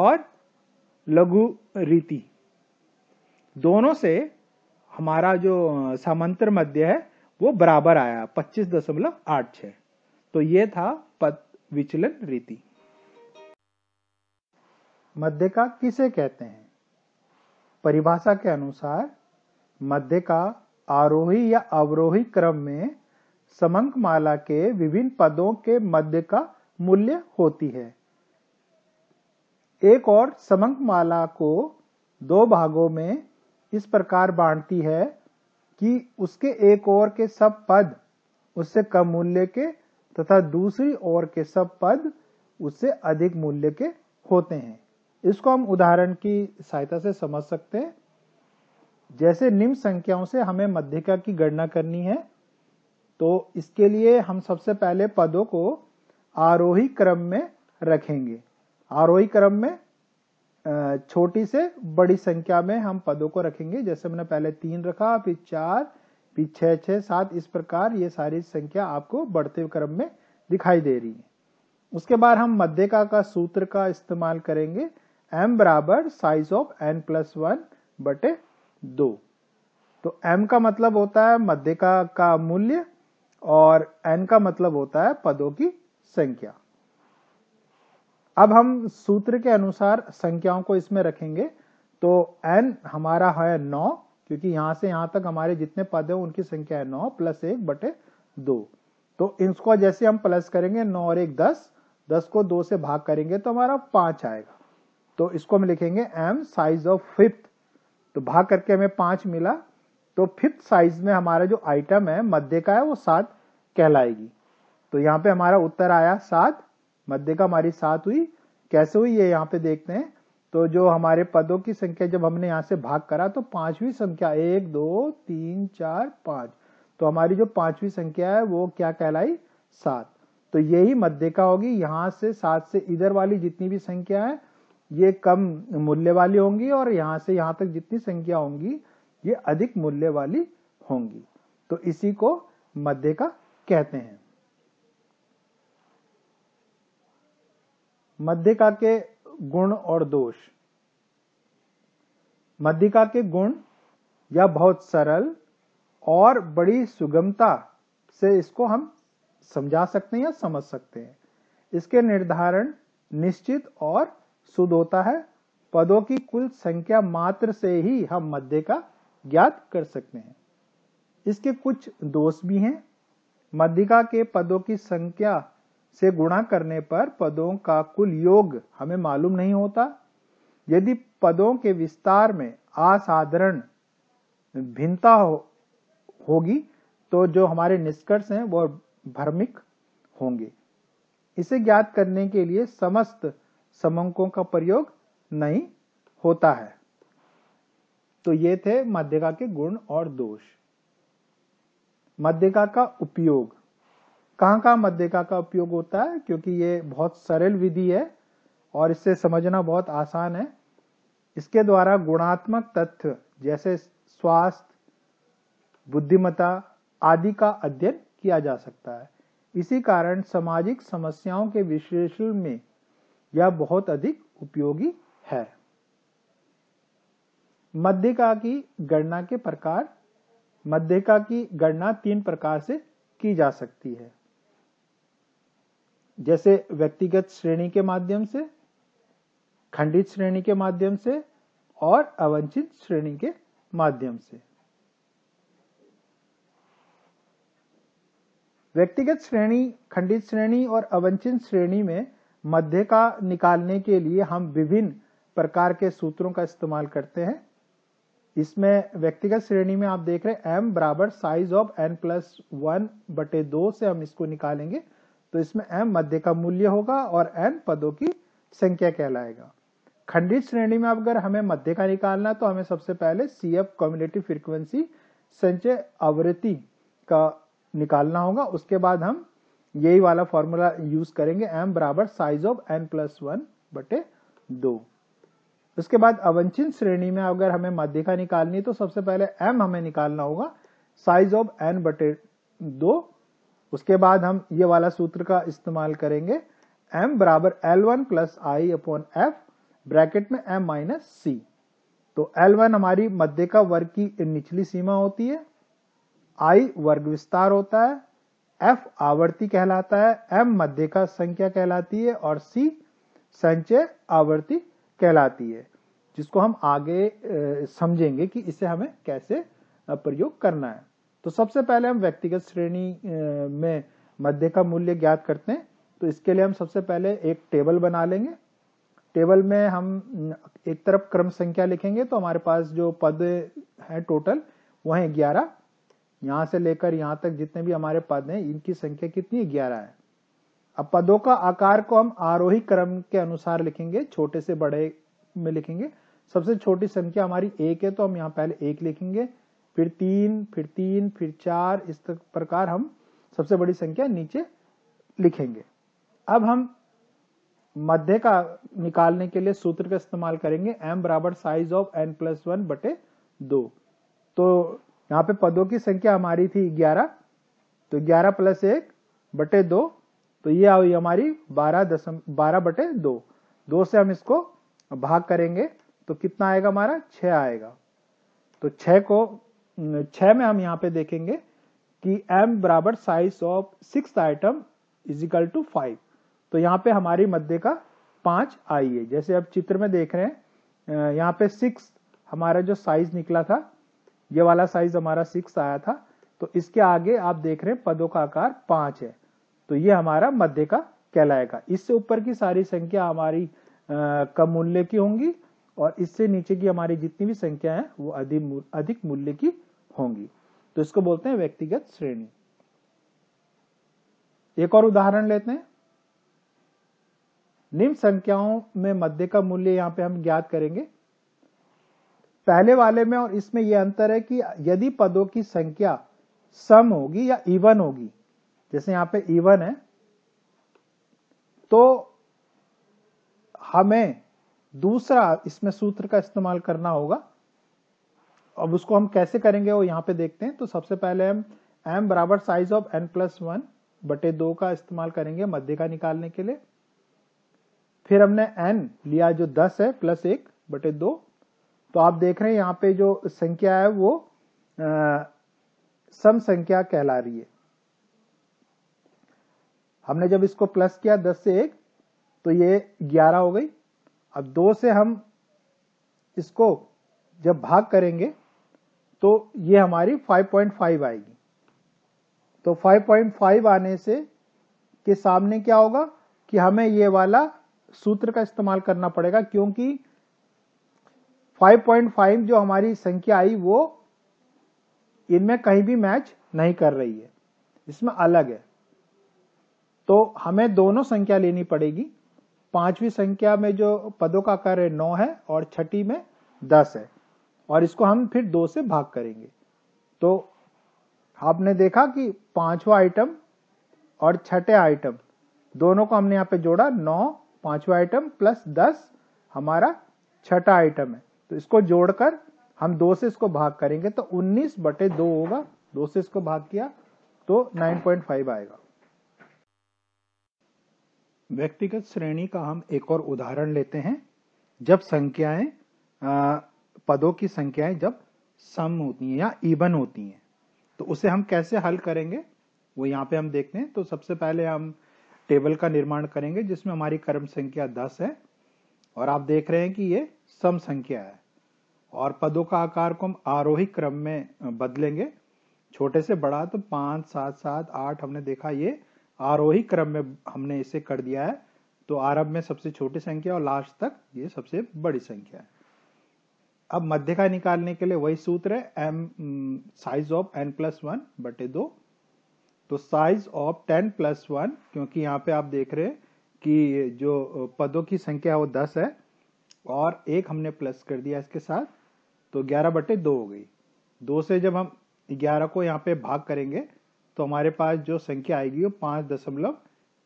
और लघु रीति दोनों से हमारा जो सामांतर मध्य है वो बराबर आया पच्चीस दशमलव आठ छह तो ये था पद विचलन रीति मध्य का किसे कहते हैं परिभाषा के अनुसार मध्य का आरोही या अवरोही क्रम में समंक माला के विभिन्न पदों के मध्य का मूल्य होती है एक और समंक माला को दो भागों में इस प्रकार बांटती है कि उसके एक और के सब पद उससे कम मूल्य के तथा दूसरी ओर के सब पद उससे अधिक मूल्य के होते हैं इसको हम उदाहरण की सहायता से समझ सकते हैं जैसे निम्न संख्याओं से हमें मध्यिका की गणना करनी है तो इसके लिए हम सबसे पहले पदों को आरोही क्रम में रखेंगे आरोही क्रम में छोटी से बड़ी संख्या में हम पदों को रखेंगे जैसे मैंने पहले तीन रखा फिर चार छः छः सात इस प्रकार ये सारी संख्या आपको बढ़ते क्रम में दिखाई दे रही है उसके बाद हम मध्य का सूत्र का इस्तेमाल करेंगे m बराबर size of n plus one बटे दो तो m का मतलब होता है मध्य का मूल्य और n का मतलब होता है पदों की संख्या अब हम सूत्र के अनुसार संख्याओं को इसमें रखेंगे तो n हमारा है नौ क्योंकि यहां से यहां तक हमारे जितने पद है उनकी संख्या है नौ प्लस एक बटे दो तो इसको जैसे हम प्लस करेंगे नौ और एक दस दस को दो से भाग करेंगे तो हमारा पांच आएगा तो इसको हम लिखेंगे एम साइज ऑफ फिफ्थ तो भाग करके हमें पांच मिला तो फिफ्थ साइज में हमारा जो आइटम है मध्य का है वो सात कहलाएगी तो यहाँ पे हमारा उत्तर आया सात मध्य का हमारी सात हुई कैसे हुई ये यहाँ पे देखते हैं तो जो हमारे पदों की संख्या जब हमने यहां से भाग करा तो पांचवी संख्या एक दो तीन चार पांच तो हमारी जो पांचवी संख्या है वो क्या कहलाई सात तो यही का होगी यहां से सात से इधर वाली जितनी भी संख्या है ये कम मूल्य वाली होंगी और यहां से यहां तक जितनी संख्या होंगी ये अधिक मूल्य वाली होंगी तो इसी को का कहते हैं का के गुण और दोष मध्यिका के गुण या बहुत सरल और बड़ी सुगमता से इसको हम समझा सकते हैं या समझ सकते हैं इसके निर्धारण निश्चित और शुद्ध होता है पदों की कुल संख्या मात्र से ही हम मध्य का ज्ञात कर सकते हैं इसके कुछ दोष भी हैं मध्यिका के पदों की संख्या से गुणा करने पर पदों का कुल योग हमें मालूम नहीं होता यदि पदों के विस्तार में असाधारण भिन्नता हो, होगी तो जो हमारे निष्कर्ष हैं वो भ्रमिक होंगे इसे ज्ञात करने के लिए समस्त समंकों का प्रयोग नहीं होता है तो ये थे मध्यका के गुण और दोष मध्यका का उपयोग कहाँ कहाँ मध्यिका का उपयोग होता है क्योंकि ये बहुत सरल विधि है और इससे समझना बहुत आसान है इसके द्वारा गुणात्मक तथ्य जैसे स्वास्थ्य बुद्धिमता आदि का अध्ययन किया जा सकता है इसी कारण सामाजिक समस्याओं के विश्लेषण में यह बहुत अधिक उपयोगी है मध्यिका की गणना के प्रकार मध्यिका की गणना तीन प्रकार से की जा सकती है जैसे व्यक्तिगत श्रेणी के माध्यम से खंडित श्रेणी के माध्यम से और अवंचित श्रेणी के माध्यम से व्यक्तिगत श्रेणी खंडित श्रेणी और अवंचित श्रेणी में मध्य का निकालने के लिए हम विभिन्न प्रकार के सूत्रों का इस्तेमाल करते हैं इसमें व्यक्तिगत श्रेणी में आप देख रहे हैं m बराबर size of n plus one बटे दो से हम इसको निकालेंगे तो इसमें m मध्य का मूल्य होगा और n पदों की संख्या कहलाएगा खंडित श्रेणी में अगर हमें मध्य का निकालना तो हमें सबसे पहले सी एफ कम्युनिटी फ्रिक्वेंसी संचय आवृत्ति का निकालना होगा उसके बाद हम यही वाला फॉर्मूला यूज करेंगे m बराबर size of n plus one बटे दो उसके बाद अवंचित श्रेणी में अगर हमें मध्य का निकालनी तो सबसे पहले m हमें निकालना होगा साइज ऑफ n बटे दो उसके बाद हम ये वाला सूत्र का इस्तेमाल करेंगे m बराबर L one plus i upon f bracket में m माइनस सी तो L1 हमारी मध्य का वर्ग की निचली सीमा होती है I वर्ग विस्तार होता है F आवर्ती कहलाता है M मध्य का संख्या कहलाती है और C संचय आवर्ती कहलाती है जिसको हम आगे समझेंगे कि इसे हमें कैसे प्रयोग करना है तो सबसे पहले हम व्यक्तिगत श्रेणी में मध्य का मूल्य ज्ञात करते हैं तो इसके लिए हम सबसे पहले एक टेबल बना लेंगे टेबल में हम एक तरफ क्रम संख्या लिखेंगे तो हमारे पास जो पद है टोटल वह है ग्यारह यहां से लेकर यहां तक जितने भी हमारे पद हैं इनकी संख्या कितनी ग्यारह है अब पदों का आकार को हम आरोही क्रम के अनुसार लिखेंगे छोटे से बड़े में लिखेंगे सबसे छोटी संख्या हमारी एक है तो हम यहाँ पहले एक लिखेंगे फिर तीन फिर तीन फिर चार इस प्रकार हम सबसे बड़ी संख्या नीचे लिखेंगे अब हम मध्य का निकालने के लिए सूत्र का इस्तेमाल करेंगे m बराबर size of n plus one बटे दो तो यहाँ पे पदों की संख्या हमारी थी 11 तो 11 प्लस एक बटे दो तो ये आई हमारी बारह दशम बारह बटे दो दो से हम इसको भाग करेंगे तो कितना आएगा हमारा 6 आएगा तो 6 को छह में हम यहाँ पे देखेंगे कि m बराबर size of six item is equal to five तो यहाँ पे हमारी मध्य का पांच आई है जैसे अब चित्र में देख रहे हैं यहाँ पे सिक्स हमारा जो साइज निकला था ये वाला साइज हमारा सिक्स आया था तो इसके आगे आप देख रहे हैं पदों का आकार पांच है तो ये हमारा मध्य का कहलाएगा इससे ऊपर की सारी संख्या हमारी कम मूल्य की होंगी और इससे नीचे की हमारी जितनी भी संख्या है वो अधिक अधिक मूल्य की होंगी तो इसको बोलते हैं व्यक्तिगत श्रेणी एक और उदाहरण लेते हैं निम्न संख्याओं में मध्य का मूल्य यहां पे हम ज्ञात करेंगे पहले वाले में और इसमें यह अंतर है कि यदि पदों की संख्या सम होगी या इवन होगी जैसे यहां पे इवन है तो हमें दूसरा इसमें सूत्र का इस्तेमाल करना होगा अब उसको हम कैसे करेंगे वो यहां पे देखते हैं तो सबसे पहले हम एम बराबर size of n plus one बटे दो का इस्तेमाल करेंगे मध्य का निकालने के लिए फिर हमने एन लिया जो दस है प्लस एक बटे दो तो आप देख रहे हैं यहां पे जो संख्या है वो आ, सम संख्या कहला रही है हमने जब इसको प्लस किया दस से एक तो ये ग्यारह हो गई अब दो से हम इसको जब भाग करेंगे तो ये हमारी 5.5 आएगी तो 5.5 आने से के सामने क्या होगा कि हमें ये वाला सूत्र का इस्तेमाल करना पड़ेगा क्योंकि 5.5 जो हमारी संख्या आई वो इनमें कहीं भी मैच नहीं कर रही है इसमें अलग है तो हमें दोनों संख्या लेनी पड़ेगी पांचवी संख्या में जो पदों का कार्य है नौ है और छठी में दस है और इसको हम फिर दो से भाग करेंगे तो आपने देखा कि पांचवा आइटम और छठे आइटम दोनों को हमने यहाँ पे जोड़ा नौ पांचवा आइटम प्लस दस हमारा छठा आइटम है तो इसको जोड़कर हम दो से इसको भाग करेंगे तो 19 बटे दो होगा दो से इसको भाग किया तो 9.5 आएगा व्यक्तिगत श्रेणी का हम एक और उदाहरण लेते हैं जब संख्याएं पदों की संख्याएं जब सम होती हैं या इवन होती हैं तो उसे हम कैसे हल करेंगे वो यहाँ पे हम देखते हैं तो सबसे पहले हम टेबल का निर्माण करेंगे जिसमें हमारी कर्म संख्या 10 है और आप देख रहे हैं कि ये सम संख्या है और पदों का आकार को हम आरोही क्रम में बदलेंगे छोटे से बड़ा तो पांच सात सात आठ हमने देखा ये आरोही क्रम में हमने इसे कर दिया है तो आरभ में सबसे छोटी संख्या और लास्ट तक ये सबसे बड़ी संख्या है अब मध्य का निकालने के लिए वही सूत्र है m size of n plus one बटे दो तो size of ten plus one क्योंकि यहाँ पे आप देख रहे हैं कि जो पदों की संख्या वो दस है और एक हमने प्लस कर दिया इसके साथ तो ग्यारह बटे दो हो गई दो से जब हम ग्यारह को यहाँ पे भाग करेंगे तो हमारे पास जो संख्या आएगी वो पाँच दशमलव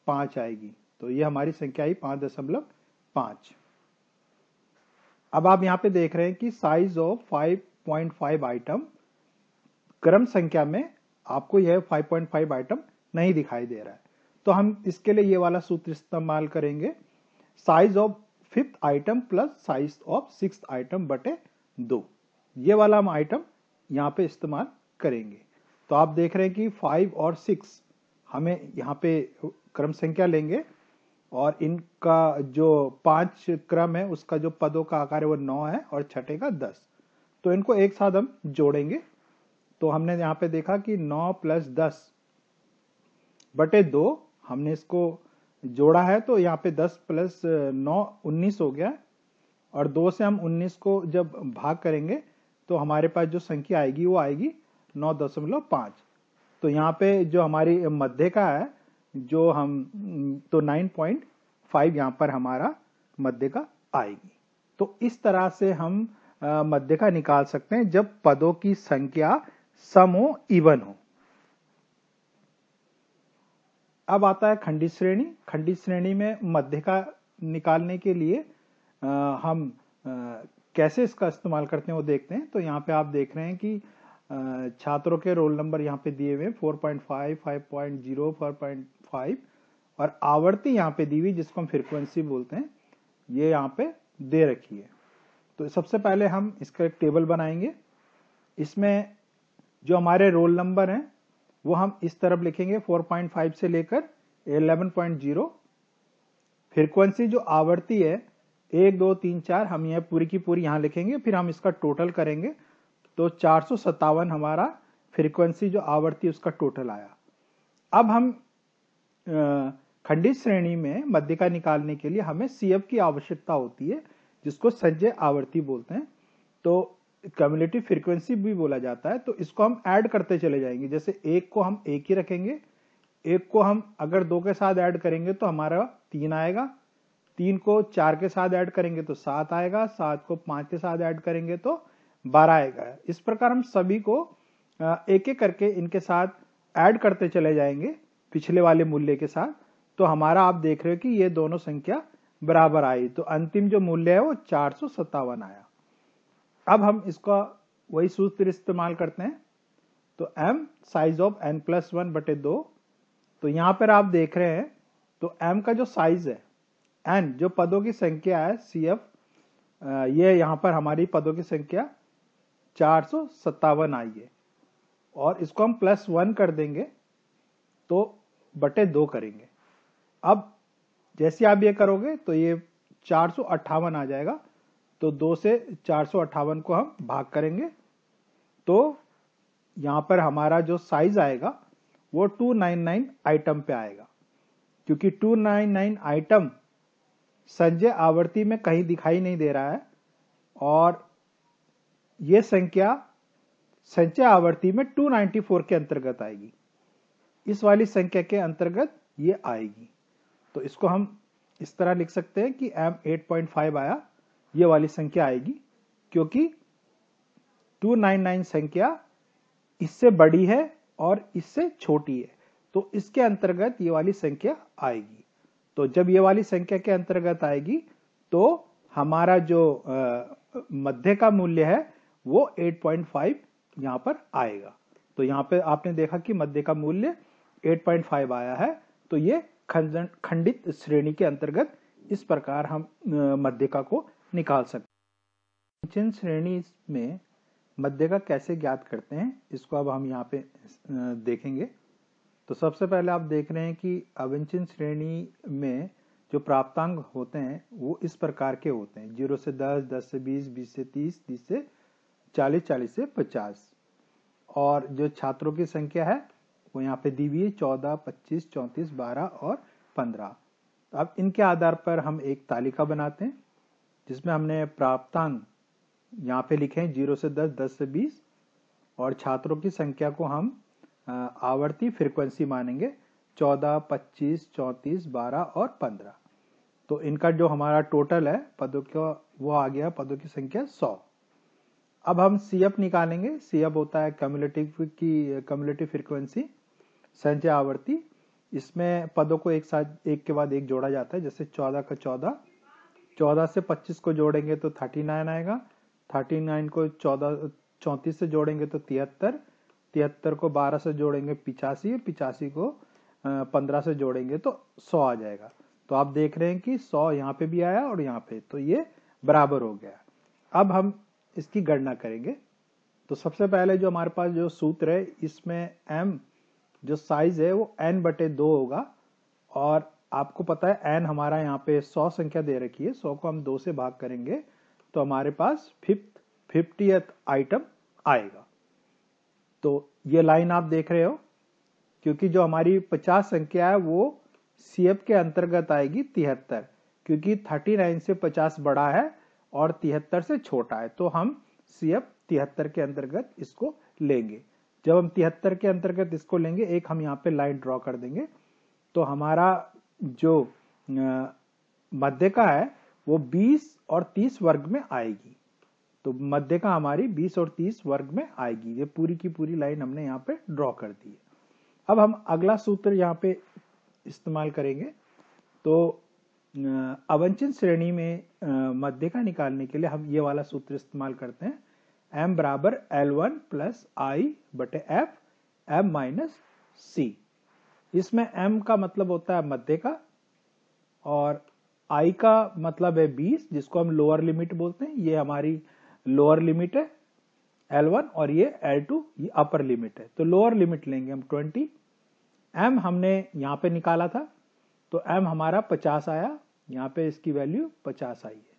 पाँच आएगी तो ये हमारी संख्या आई पाँच दशमलव पाँच अब आप यहाँ पे देख रहे हैं कि size of five point five item क्रम संख्या में आपको यह फाइव पॉइंट फाइव आइटम नहीं दिखाई दे रहा है तो हम इसके लिए ये वाला सूत्र इस्तेमाल करेंगे size of fifth item plus size of six item बटे दो ये वाला हम आइटम यहाँ पे इस्तेमाल करेंगे तो आप देख रहे हैं कि फाइव और सिक्स हमें यहाँ पे क्रम संख्या लेंगे और इनका जो पांच क्रम है उसका जो पदों का आकार है वो नौ है और छठे का दस तो इनको एक साथ हम जोड़ेंगे तो हमने यहाँ पे देखा कि नौ प्लस दस बटे दो हमने इसको जोड़ा है तो यहाँ पे दस प्लस नौ उन्नीस हो गया और दो से हम उन्नीस को जब भाग करेंगे तो हमारे पास जो संख्या आएगी वो आएगी नौ दशमलव पाँच तो यहाँ पे जो हमारी मध्य का है जो हम तो नाइन पॉइंट फाइव यहाँ पर हमारा मध्य का आएगी तो इस तरह से हम मध्य का निकाल सकते हैं जब पदों की संख्या सम हो इवन हो अब आता है खंडित श्रेणी खंडित श्रेणी में मध्य का निकालने के लिए आ, हम आ, कैसे इसका इस्तेमाल करते हैं वो देखते हैं तो यहाँ पे आप देख रहे हैं कि छात्रों के रोल नंबर यहाँ पे दिए हुए 4.5, 5.0, 4.5 और आवर्ती यहाँ पे दी हुई जिसको हम फ्रिक्वेंसी बोलते हैं ये यहाँ पे दे रखी है तो सबसे पहले हम इसका एक टेबल बनाएंगे इसमें जो हमारे रोल नंबर हैं वो हम इस तरफ लिखेंगे 4.5 से लेकर 11.0 फ्रिक्वेंसी जो आवर्ती है एक दो तीन चार हम यह पूरी की पूरी यहाँ लिखेंगे फिर हम इसका टोटल करेंगे तो चार हमारा फ्रीक्वेंसी जो आवर्ती उसका टोटल आया अब हम खंडित श्रेणी में मध्यिका निकालने के लिए हमें सीएफ की आवश्यकता होती है जिसको संजय आवर्ती बोलते हैं तो कम्युनिटी फ्रीक्वेंसी भी बोला जाता है तो इसको हम ऐड करते चले जाएंगे जैसे एक को हम एक ही रखेंगे एक को हम अगर दो के साथ ऐड करेंगे तो हमारा तीन आएगा तीन को चार के साथ ऐड करेंगे तो सात आएगा सात को पांच के साथ ऐड करेंगे तो बारह आएगा इस प्रकार हम सभी को एक एक करके इनके साथ ऐड करते चले जाएंगे पिछले वाले मूल्य के साथ तो हमारा आप देख रहे हो कि ये दोनों संख्या बराबर आई तो अंतिम जो मूल्य है वो चार आया अब हम इसका वही सूत्र इस्तेमाल करते हैं तो m size of n plus one बटे दो तो यहां पर आप देख रहे हैं तो m का जो साइज है n जो पदों की संख्या है सी एफ ये यहां पर हमारी पदों की संख्या चार आई है और इसको हम प्लस वन कर देंगे तो बटे दो करेंगे अब जैसे आप ये करोगे तो ये चार आ जाएगा तो दो से चार को हम भाग करेंगे तो यहाँ पर हमारा जो साइज आएगा वो 299 आइटम पे आएगा क्योंकि 299 आइटम संजय आवर्ती में कहीं दिखाई नहीं दे रहा है और ये संख्या संचय आवर्ती में 294 के अंतर्गत आएगी इस वाली संख्या के अंतर्गत ये आएगी तो इसको हम इस तरह लिख सकते हैं कि एम 8.5 आया ये वाली संख्या आएगी क्योंकि 299 संख्या इससे बड़ी है और इससे छोटी है तो इसके अंतर्गत ये वाली संख्या आएगी तो जब ये वाली संख्या के अंतर्गत आएगी तो हमारा जो मध्य का मूल्य है वो 8.5 यहां पर आएगा तो यहां पे आपने देखा कि मध्य का मूल्य 8.5 आया है तो ये खंडित श्रेणी के अंतर्गत इस प्रकार हम मध्यका को निकाल सकते हैं श्रेणी में मध्यका कैसे ज्ञात करते हैं इसको अब हम यहाँ पे देखेंगे तो सबसे पहले आप देख रहे हैं कि अविंचन श्रेणी में जो प्राप्तांक होते हैं वो इस प्रकार के होते हैं जीरो से दस दस से बीस बीस से तीस तीस से चालीस चालीस से पचास और जो छात्रों की संख्या है वो यहाँ पे दी हुई है चौदह पच्चीस चौंतीस बारह और पंद्रह तो अब इनके आधार पर हम एक तालिका बनाते हैं जिसमें हमने प्राप्तांक यहाँ पे लिखे हैं जीरो से दस दस से बीस और छात्रों की संख्या को हम आवर्ती फ्रिक्वेंसी मानेंगे चौदह पच्चीस चौंतीस बारह और पंद्रह तो इनका जो हमारा टोटल है पदों का वो आ गया पदों की संख्या सौ अब हम सी एफ निकालेंगे सी एफ होता है कम्युलेटिव की कम्युलेटिव फ्रिक्वेंसी संचय आवृत्ति इसमें पदों को एक साथ एक के बाद एक जोड़ा जाता है जैसे चौदह का चौदह चौदह से पच्चीस को जोड़ेंगे तो थर्टी नाइन आएगा थर्टी नाइन को चौदह चौंतीस से जोड़ेंगे तो तिहत्तर तिहत्तर को बारह से जोड़ेंगे पिचासी पिचासी को पंद्रह से जोड़ेंगे तो सौ आ जाएगा तो आप देख रहे हैं कि सौ यहाँ पे भी आया और यहाँ पे तो ये बराबर हो गया अब हम इसकी गणना करेंगे तो सबसे पहले जो हमारे पास जो सूत्र है इसमें एम जो साइज है वो एन बटे दो होगा और आपको पता है एन हमारा यहाँ पे सौ संख्या दे रखी है सौ को हम दो से भाग करेंगे तो हमारे पास फिफ्थ फिफ्टी आइटम आएगा तो ये लाइन आप देख रहे हो क्योंकि जो हमारी पचास संख्या है वो सीएफ के अंतर्गत आएगी तिहत्तर क्योंकि थर्टी नाइन से पचास बड़ा है और तिहत्तर से छोटा है तो हम सी एफ तिहत्तर के अंतर्गत इसको लेंगे जब हम तिहत्तर के अंतर्गत इसको लेंगे एक हम यहाँ पे लाइन ड्रॉ कर देंगे तो हमारा जो मध्य का है वो 20 और 30 वर्ग में आएगी तो मध्य का हमारी 20 और 30 वर्ग में आएगी ये पूरी की पूरी लाइन हमने यहाँ पे ड्रॉ कर दी है अब हम अगला सूत्र यहाँ पे इस्तेमाल करेंगे तो अवंचित श्रेणी में मध्यिका निकालने के लिए हम ये वाला सूत्र इस्तेमाल करते हैं एम बराबर एल वन प्लस आई बटे एफ एम माइनस सी इसमें एम का मतलब होता है मध्य का और आई का मतलब है 20 जिसको हम लोअर लिमिट बोलते हैं ये हमारी लोअर लिमिट है L1 और ये L2 ये अपर लिमिट है तो लोअर लिमिट लेंगे हम 20 M हमने यहाँ पे निकाला था तो M हमारा 50 आया यहाँ पे इसकी वैल्यू 50 आई है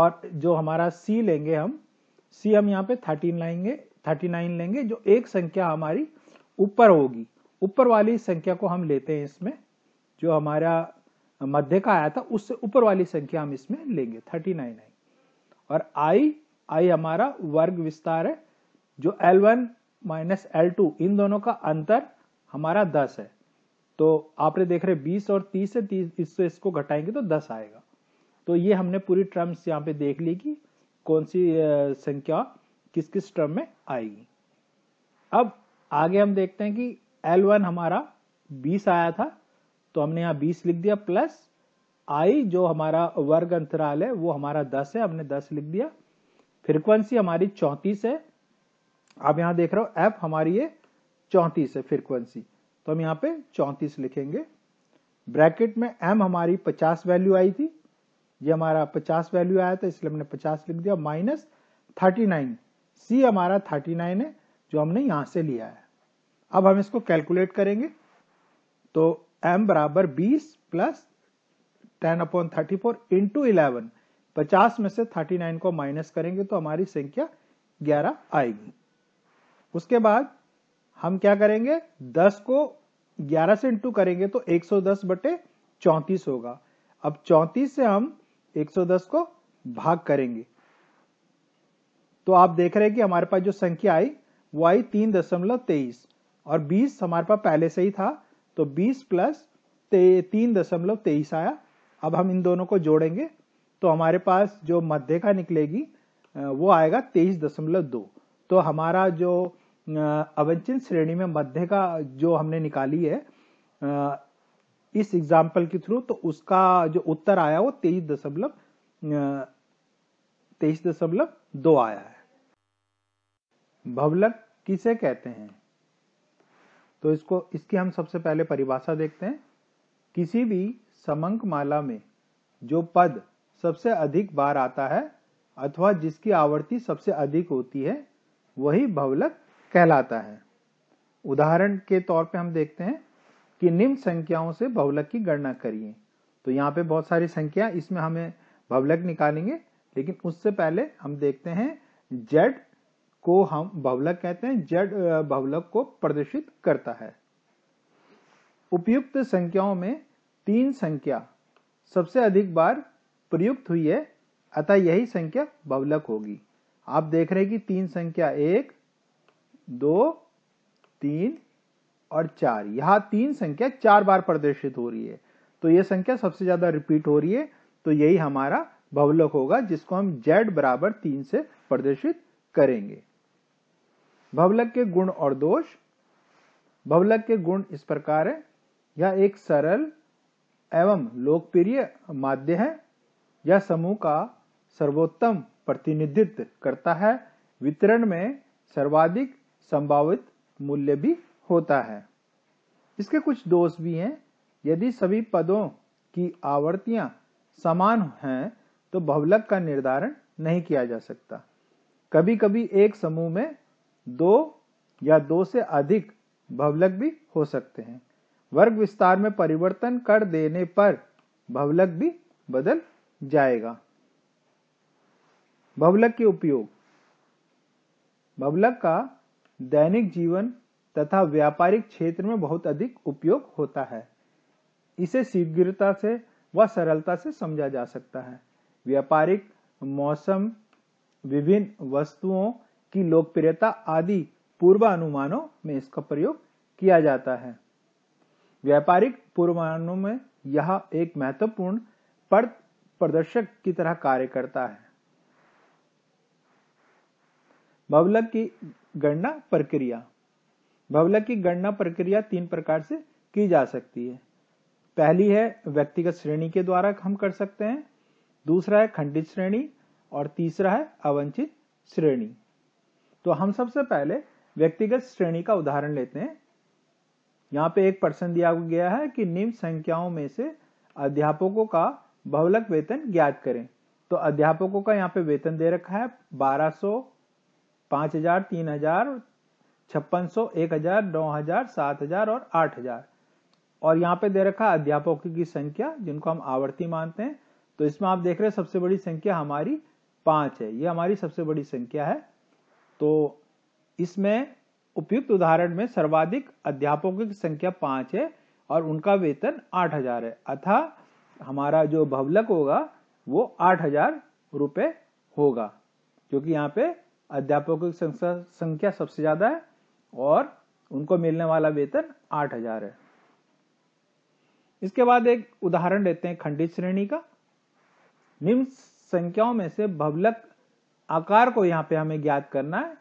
और जो हमारा सी लेंगे हम सी हम यहाँ पे 13 लाएंगे 39 लेंगे जो एक संख्या हमारी ऊपर होगी ऊपर वाली संख्या को हम लेते हैं इसमें जो हमारा मध्य का आया था उससे ऊपर वाली संख्या हम इसमें लेंगे 39 आई और आई आई हमारा वर्ग विस्तार है जो L one minus L two इन दोनों का अंतर हमारा 10 है तो आपने देख रहे बीस और तीस से तीस इससे इसको घटाएंगे तो दस आएगा तो ये हमने पूरी टर्म्स यहाँ पे देख ली कि कौन सी संख्या किस किस टर्म में आएगी अब आगे हम देखते हैं कि L1 हमारा 20 आया था तो हमने यहाँ 20 लिख दिया प्लस आई जो हमारा वर्ग अंतराल है वो हमारा 10 है हमने 10 लिख दिया फ्रिक्वेंसी हमारी 34 है आप यहाँ देख रहे हो एफ हमारी ये 34 है फ्रिक्वेंसी तो हम यहाँ पे चौतीस लिखेंगे ब्रैकेट में m हमारी 50 वैल्यू आई थी ये हमारा 50 वैल्यू आया था इसलिए हमने 50 लिख दिया माइनस 39 c हमारा 39 है जो हमने यहां से लिया है अब हम इसको कैलकुलेट करेंगे तो m बराबर 20 plus 10 upon 34 four into eleven पचास में से 39 को माइनस करेंगे तो हमारी संख्या 11 आएगी उसके बाद हम क्या करेंगे 10 को 11 से इंटू करेंगे तो 110 बटे चौतीस होगा अब 34 से हम 110 को भाग करेंगे तो आप देख रहे हैं कि हमारे पास जो संख्या आई वो आई तीन दशमलव तेईस और 20 हमारे पास पहले से ही था तो 20 प्लस तीन दशमलव तेईस आया अब हम इन दोनों को जोड़ेंगे तो हमारे पास जो मध्य का निकलेगी वो आएगा तेईस दशमलव दो तो हमारा जो अवंचन श्रेणी में मध्य का जो हमने निकाली है इस एग्जाम्पल के थ्रू तो उसका जो उत्तर आया वो तेईस दशमलव तेईस दशमलव दो आया है भवलक किसे कहते हैं तो इसको इसकी हम सबसे पहले परिभाषा देखते हैं किसी भी समंक माला में जो पद सबसे अधिक बार आता है अथवा जिसकी आवृत्ति सबसे अधिक होती है वही भवलक कहलाता है उदाहरण के तौर पे हम देखते हैं कि निम्न संख्याओं से बहुलक की गणना करिए तो यहाँ पे बहुत सारी संख्या इसमें हमें बहुलक निकालेंगे लेकिन उससे पहले हम देखते हैं जेड को हम बहुलक कहते हैं जेड बहुलक को प्रदर्शित करता है उपयुक्त संख्याओं में तीन संख्या सबसे अधिक बार प्रयुक्त हुई है अतः यही संख्या बहुलक होगी आप देख रहे हैं कि तीन संख्या एक दो तीन और चार यहां तीन संख्या चार बार प्रदर्शित हो रही है तो यह संख्या सबसे ज्यादा रिपीट हो रही है तो यही हमारा भवलोक होगा जिसको हम जेड बराबर तीन से प्रदर्शित करेंगे भवलक के गुण और दोष भवलक के गुण इस प्रकार है यह एक सरल एवं लोकप्रिय माध्य है यह समूह का सर्वोत्तम प्रतिनिधित्व करता है वितरण में सर्वाधिक संभावित मूल्य भी होता है इसके कुछ दोष भी हैं यदि सभी पदों की आवर्तियां समान हैं तो भवलक का निर्धारण नहीं किया जा सकता कभी कभी एक समूह में दो या दो से अधिक भवलक भी हो सकते हैं वर्ग विस्तार में परिवर्तन कर देने पर भवलक भी बदल जाएगा भवलक के उपयोग भवलक का दैनिक जीवन तथा व्यापारिक क्षेत्र में बहुत अधिक उपयोग होता है इसे शीघ्रता से व सरलता से समझा जा सकता है व्यापारिक मौसम विभिन्न वस्तुओं की लोकप्रियता आदि पूर्वानुमानों में इसका प्रयोग किया जाता है व्यापारिक पूर्वानुमानों में यह एक महत्वपूर्ण पद प्रदर्शक की तरह कार्य करता है बबलक की गणना प्रक्रिया भवलक की गणना प्रक्रिया तीन प्रकार से की जा सकती है पहली है व्यक्तिगत श्रेणी के द्वारा हम कर सकते हैं दूसरा है खंडित श्रेणी और तीसरा है अवंचित श्रेणी तो हम सबसे पहले व्यक्तिगत श्रेणी का उदाहरण लेते हैं यहाँ पे एक प्रश्न दिया गया है कि निम्न संख्याओं में से अध्यापकों का बहुलक वेतन ज्ञात करें तो अध्यापकों का यहाँ पे वेतन दे रखा है 1200 पांच हजार तीन हजार छप्पन सौ एक हजार नौ हजार सात हजार और आठ हजार और यहाँ पे दे रखा अध्यापकों की संख्या जिनको हम आवर्ती मानते हैं तो इसमें आप देख रहे हैं सबसे बड़ी संख्या हमारी पांच है ये हमारी सबसे बड़ी संख्या है तो इसमें उपयुक्त उदाहरण में सर्वाधिक अध्यापकों की संख्या पांच है और उनका वेतन आठ हजार है अथा हमारा जो भवलक होगा वो आठ हजार रुपये होगा क्योंकि यहाँ पे अध्यापकों की संख्या संख्या सबसे ज्यादा है और उनको मिलने वाला वेतन आठ हजार है इसके बाद एक उदाहरण लेते हैं खंडित श्रेणी का निम्न संख्याओं में से भवलक आकार को यहाँ पे हमें ज्ञात करना है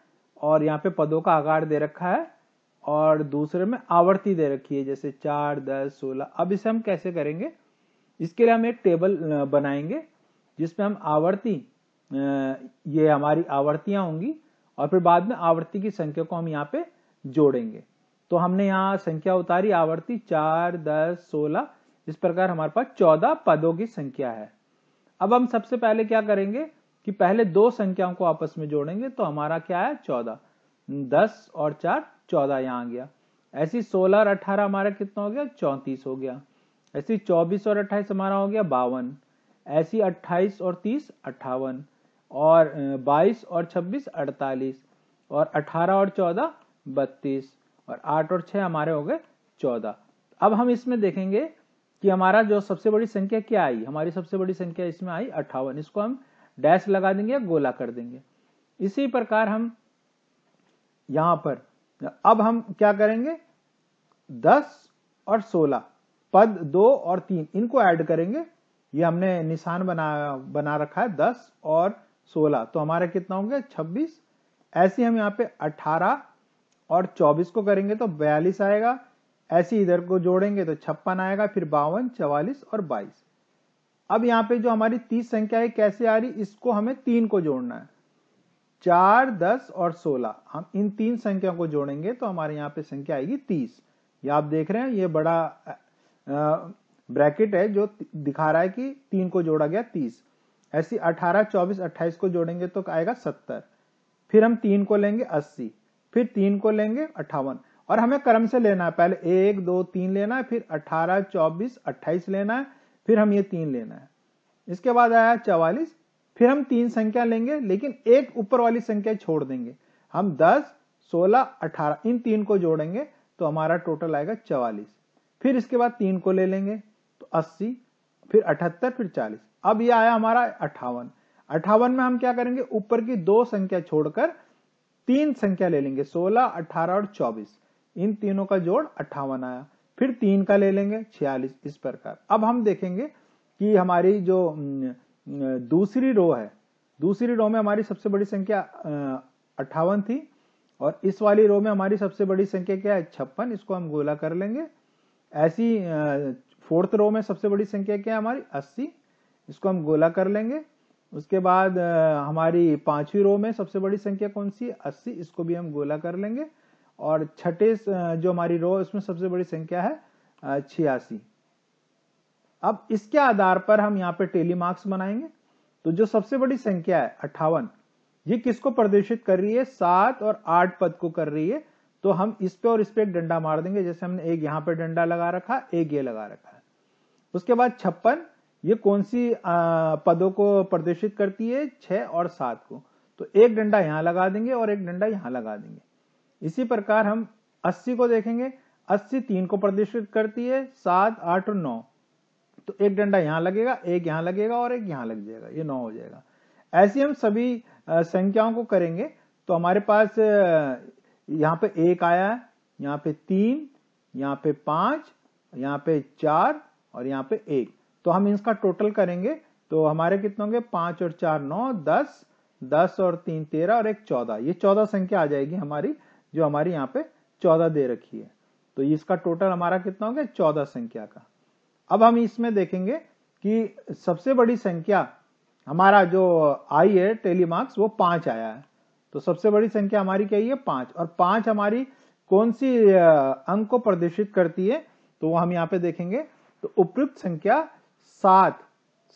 और यहाँ पे पदों का आकार दे रखा है और दूसरे में आवर्ती दे रखी है जैसे चार दस सोलह अब इसे हम कैसे करेंगे इसके लिए हम एक टेबल बनाएंगे जिसमें हम आवर्ती ये हमारी आवर्तियां होंगी और फिर बाद में आवर्ती की संख्या को हम यहाँ पे जोड़ेंगे तो हमने यहाँ संख्या उतारी आवर्ती चार दस सोलह इस प्रकार हमारे पास चौदह पदों की संख्या है अब हम सबसे पहले क्या करेंगे कि पहले दो संख्याओं को आपस में जोड़ेंगे तो हमारा क्या है चौदह दस और चार चौदह यहाँ आ गया ऐसी सोलह और अठारह हमारा कितना हो गया चौंतीस हो गया ऐसी चौबीस और अट्ठाईस हमारा हो गया बावन ऐसी अट्ठाईस और तीस अट्ठावन और 22 और 26 48 और 18 और 14 32 और 8 और 6 हमारे हो गए 14 अब हम इसमें देखेंगे कि हमारा जो सबसे बड़ी संख्या क्या आई हमारी सबसे बड़ी संख्या इसमें आई अट्ठावन इसको हम डैश लगा देंगे या गोला कर देंगे इसी प्रकार हम यहां पर अब हम क्या करेंगे दस और सोलह पद दो और तीन इनको ऐड करेंगे ये हमने निशान बना बना रखा है दस और सोलह तो हमारा कितना हो गया छब्बीस ऐसे हम यहाँ पे अठारह और चौबीस को करेंगे तो बयालीस आएगा ऐसे इधर को जोड़ेंगे तो छप्पन आएगा फिर बावन चवालीस और बाईस अब यहाँ पे जो हमारी तीस संख्या है कैसे आ रही इसको हमें तीन को जोड़ना है चार दस और सोलह हम इन तीन संख्याओं को जोड़ेंगे तो हमारे यहाँ पे संख्या आएगी तीस ये आप देख रहे हैं ये बड़ा ब्रैकेट है जो दिखा रहा है कि तीन को जोड़ा गया तीस ऐसी 18, 24, 28 को जोड़ेंगे तो आएगा 70 फिर हम तीन को लेंगे 80 फिर तीन को लेंगे अट्ठावन और हमें क्रम से लेना है पहले एक दो तीन लेना है फिर 18, 24, 28 लेना है फिर हम ये तीन लेना है इसके बाद आया चवालीस फिर हम तीन संख्या लेंगे लेकिन एक ऊपर वाली संख्या छोड़ देंगे हम दस सोलह अठारह इन तीन को जोड़ेंगे तो हमारा टोटल आएगा चवालीस फिर इसके बाद तीन को ले लेंगे तो अस्सी फिर अठहत्तर फिर चालीस अब यह आया हमारा अठावन अठावन में हम क्या करेंगे ऊपर की दो संख्या छोड़कर तीन संख्या ले लेंगे सोलह अठारह और चौबीस इन तीनों का जोड़ अट्ठावन आया फिर तीन का ले लेंगे छियालीस इस प्रकार अब हम देखेंगे कि हमारी जो दूसरी रो है दूसरी रो में हमारी सबसे बड़ी संख्या अट्ठावन थी और इस वाली रो में हमारी सबसे बड़ी संख्या क्या है छप्पन इसको हम गोला कर लेंगे ऐसी फोर्थ रो में सबसे बड़ी संख्या क्या है हमारी अस्सी इसको हम गोला कर लेंगे उसके बाद हमारी पांचवी रो में सबसे बड़ी संख्या कौन सी अस्सी इसको भी हम गोला कर लेंगे और छठे जो हमारी रो उसमें सबसे बड़ी संख्या है छियासी अब इसके आधार पर हम यहाँ पे टेली मार्क्स बनाएंगे तो जो सबसे बड़ी संख्या है अट्ठावन ये किसको प्रदर्शित कर रही है सात और आठ पद को कर रही है तो हम इस पे और इस पे एक डंडा मार देंगे जैसे हमने एक यहां पे डंडा लगा रखा एक ये लगा रखा है उसके बाद छप्पन ये कौन सी पदों को प्रदर्शित करती है छह और सात को तो एक डंडा यहां लगा देंगे और एक डंडा यहां लगा देंगे इसी प्रकार हम अस्सी को देखेंगे अस्सी तीन को प्रदर्शित करती है सात आठ और नौ तो एक डंडा यहां लगेगा एक यहां लगेगा और एक यहां लग जाएगा ये नौ हो जाएगा ऐसे हम सभी संख्याओं को करेंगे तो हमारे पास यहां पे एक आया है यहां पे तीन यहां पे पांच यहां पे चार और यहां पे एक तो हम इसका टोटल करेंगे तो हमारे कितने होंगे पांच और चार नौ दस दस और तीन तेरह और एक चौदह ये चौदह संख्या आ जाएगी हमारी जो हमारी यहाँ पे चौदह दे रखी है तो इसका टोटल हमारा कितना होगा चौदह संख्या का अब हम इसमें देखेंगे कि सबसे बड़ी संख्या हमारा जो आई है टेलीमार्क्स वो पांच आया है तो सबसे बड़ी संख्या हमारी क्या है पांच और पांच हमारी कौन सी अंक को प्रदर्शित करती है तो वो हम यहाँ पे देखेंगे तो उपयुक्त संख्या सात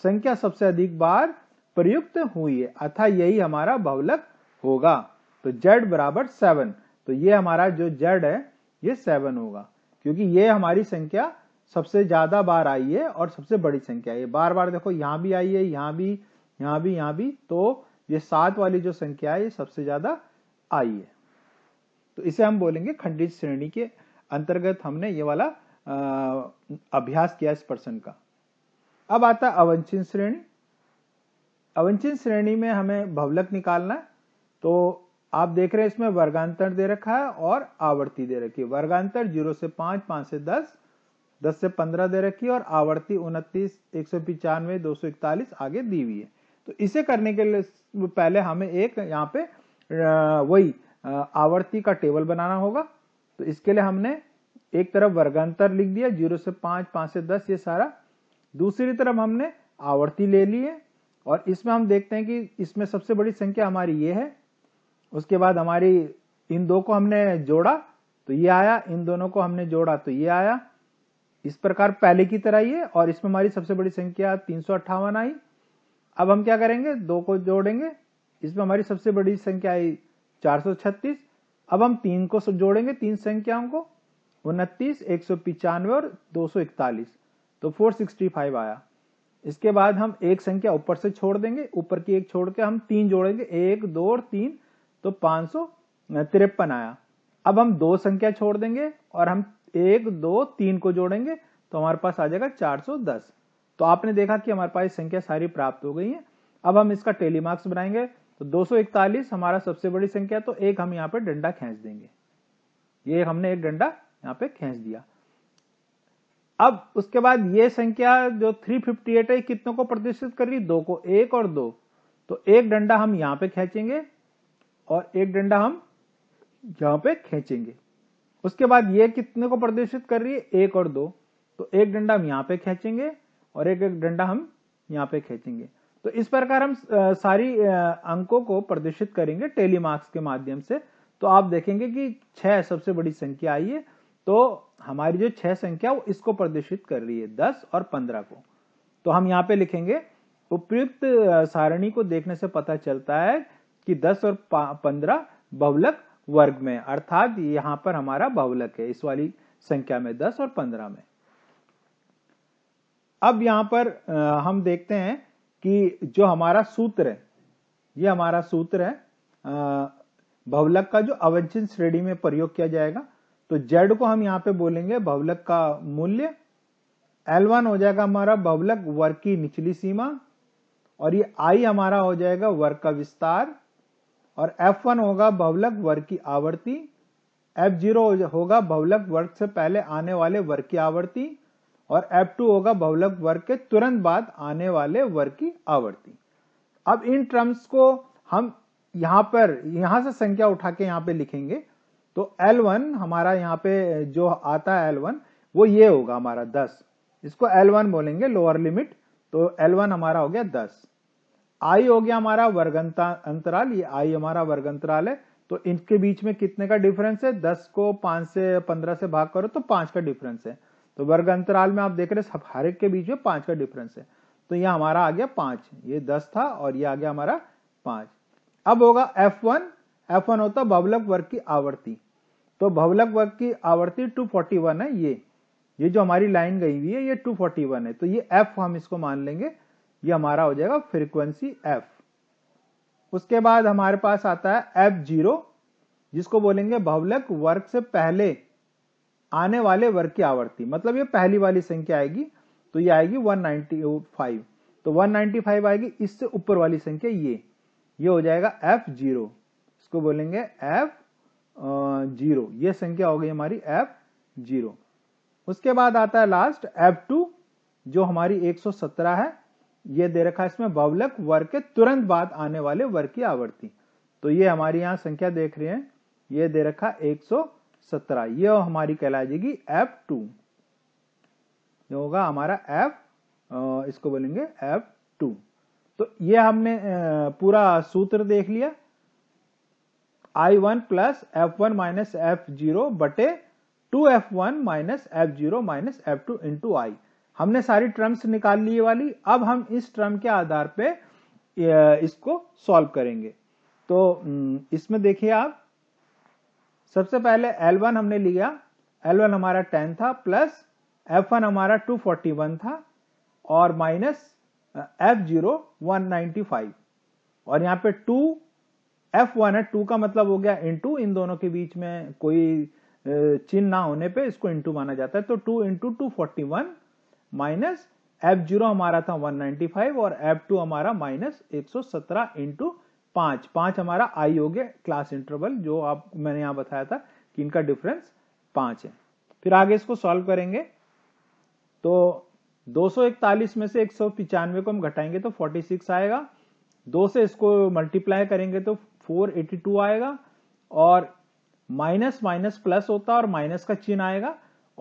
संख्या सबसे अधिक बार प्रयुक्त हुई है अथा यही हमारा बहुलक होगा तो जेड बराबर सेवन तो ये हमारा जो जेड है ये सेवन होगा क्योंकि ये हमारी संख्या सबसे ज्यादा बार आई है और सबसे बड़ी संख्या है बार बार देखो यहां भी आई है यहां भी यहां भी यहां भी तो ये सात वाली जो संख्या है ये सबसे ज्यादा आई है तो इसे हम बोलेंगे खंडित श्रेणी के अंतर्गत हमने ये वाला अभ्यास किया इस प्रश्न का अब आता अवंचित श्रेणी अवंचित श्रेणी में हमें भवलक निकालना है तो आप देख रहे हैं इसमें वर्गांतर दे रखा है और आवर्ती दे रखी है वर्गांतर जीरो से पांच पांच से दस दस से पंद्रह दे रखी है और आवर्ती उनतीस एक सौ पिचानवे दो सौ इकतालीस आगे दी हुई है तो इसे करने के लिए पहले हमें एक यहाँ पे वही आवर्ती का टेबल बनाना होगा तो इसके लिए हमने एक तरफ वर्गांतर लिख दिया जीरो से पांच पांच से दस ये सारा दूसरी तरफ हमने आवर्ती ले ली है और इसमें हम देखते हैं कि इसमें सबसे बड़ी संख्या हमारी ये है उसके बाद हमारी इन दो को हमने जोड़ा तो ये आया इन दोनों को हमने जोड़ा तो ये आया इस प्रकार पहले की तरह ये और इसमें हमारी सबसे बड़ी संख्या तीन आई अब हम क्या करेंगे दो को जोड़ेंगे इसमें हमारी सबसे बड़ी संख्या आई 436 अब हम तीन को जोड़ेंगे तीन संख्याओं को उनतीस एक सौ पिचानवे और इकतालीस तो 465 आया इसके बाद हम एक संख्या ऊपर से छोड़ देंगे ऊपर की एक छोड़ के हम तीन जोड़ेंगे एक दो और तीन तो पांच सौ तिरपन आया अब हम दो संख्या छोड़ देंगे और हम एक दो तीन को जोड़ेंगे तो हमारे पास आ जाएगा 410 तो आपने देखा कि हमारे पास संख्या सारी प्राप्त हो गई है अब हम इसका टेली मार्क्स बनाएंगे तो 241 हमारा सबसे बड़ी संख्या तो एक हम यहाँ पे डंडा खेच देंगे ये हमने एक डंडा यहाँ पे खेच दिया अब उसके बाद ये संख्या जो 358 है कितनों को प्रदर्शित कर रही दो को एक और दो तो एक डंडा हम यहां पे खेचेंगे और एक डंडा हम यहां पे खेचेंगे उसके बाद ये कितने को प्रदर्शित कर रही है एक और दो तो एक डंडा हम यहां पे खेचेंगे और एक एक डंडा हम यहाँ पे खींचेंगे तो इस प्रकार हम सारी अंकों को प्रदर्शित करेंगे टेली मार्क्स के माध्यम से तो आप देखेंगे कि छह सबसे बड़ी संख्या आई है तो हमारी जो छह संख्या वो इसको प्रदर्शित कर रही है दस और पंद्रह को तो हम यहाँ पे लिखेंगे उपयुक्त सारणी को देखने से पता चलता है कि दस और पंद्रह बहुलक वर्ग में अर्थात यहाँ पर हमारा बहुलक है इस वाली संख्या में दस और पंद्रह में अब यहां पर हम देखते हैं कि जो हमारा सूत्र है ये हमारा सूत्र है भवलक का जो अवंचन श्रेणी में प्रयोग किया जाएगा तो जेड को हम यहां पे बोलेंगे भवलक का मूल्य L1 हो जाएगा हमारा भवलक वर्ग की निचली सीमा और ये I हमारा हो जाएगा वर्ग का विस्तार और F1 होगा भवलक वर्ग की एफ F0 होगा भवलक वर्ग से पहले आने वाले वर्ग की आवर्ती और F2 होगा बहुलक वर्ग के तुरंत बाद आने वाले वर्ग की आवृत्ति अब इन टर्म्स को हम यहां पर यहां से संख्या उठा के यहां पे लिखेंगे तो L1 हमारा यहाँ पे जो आता है L1 वो ये होगा हमारा 10 इसको L1 बोलेंगे लोअर लिमिट तो L1 हमारा हो गया 10 I हो गया हमारा वर्ग अंतराल ये I हमारा वर्ग अंतराल है तो इनके बीच में कितने का डिफरेंस है 10 को 5 से 15 से भाग करो तो 5 का डिफरेंस है तो वर्ग अंतराल में आप देख रहे हैं हर एक के बीच में पांच का डिफरेंस है तो यह हमारा आ गया पांच ये दस था और ये आ गया हमारा पांच अब होगा एफ वन एफ वन होता भवलक वर्ग की आवृत्ति तो भवलक वर्ग की आवृत्ति 241 है ये ये जो हमारी लाइन गई हुई है ये 241 है तो ये एफ हम इसको मान लेंगे ये हमारा हो जाएगा फ्रीक्वेंसी एफ उसके बाद हमारे पास आता है एफ जीरो जिसको बोलेंगे भवलक वर्ग से पहले आने वाले वर्ग की आवृत्ति मतलब ये पहली वाली संख्या आएगी तो ये आएगी 195 तो 195 आएगी इससे ऊपर वाली संख्या ये ये हो जाएगा एफ जीरो इसको बोलेंगे एफ जीरो ये संख्या हो गई हमारी एफ जीरो उसके बाद आता है लास्ट एफ टू जो हमारी 117 है ये दे रखा है इसमें बवलक वर्ग के तुरंत बाद आने वाले वर्ग की आवृत्ति तो ये हमारी यहाँ संख्या देख रहे हैं ये दे रखा सौ सत्रह ये हमारी कहला जाएगी एफ टू जो होगा हमारा एफ इसको बोलेंगे एफ टू तो ये हमने पूरा सूत्र देख लिया i one plus f one minus f zero बटे two f one minus f zero minus f two into i हमने सारी टर्म्स निकाल ली वाली अब हम इस टर्म के आधार पे इसको सॉल्व करेंगे तो इसमें देखिए आप सबसे पहले L1 हमने लिया L1 हमारा 10 था प्लस F1 हमारा 241 था और माइनस F0 195 और यहाँ पे 2 F1 है 2 का मतलब हो गया इंटू इन दोनों के बीच में कोई चिन्ह ना होने पे इसको इंटू माना जाता है तो 2 into two forty one minus f zero हमारा था 195 और F2 हमारा माइनस सत्रह इंटू पांच पांच हमारा आई हो गया क्लास इंटरवल जो आप मैंने यहां बताया था कि इनका डिफरेंस पांच है फिर आगे इसको सॉल्व करेंगे तो 241 में से एक पिचानवे को हम घटाएंगे तो 46 आएगा दो से इसको मल्टीप्लाई करेंगे तो 482 आएगा और माइनस माइनस प्लस होता है और माइनस का चिन्ह आएगा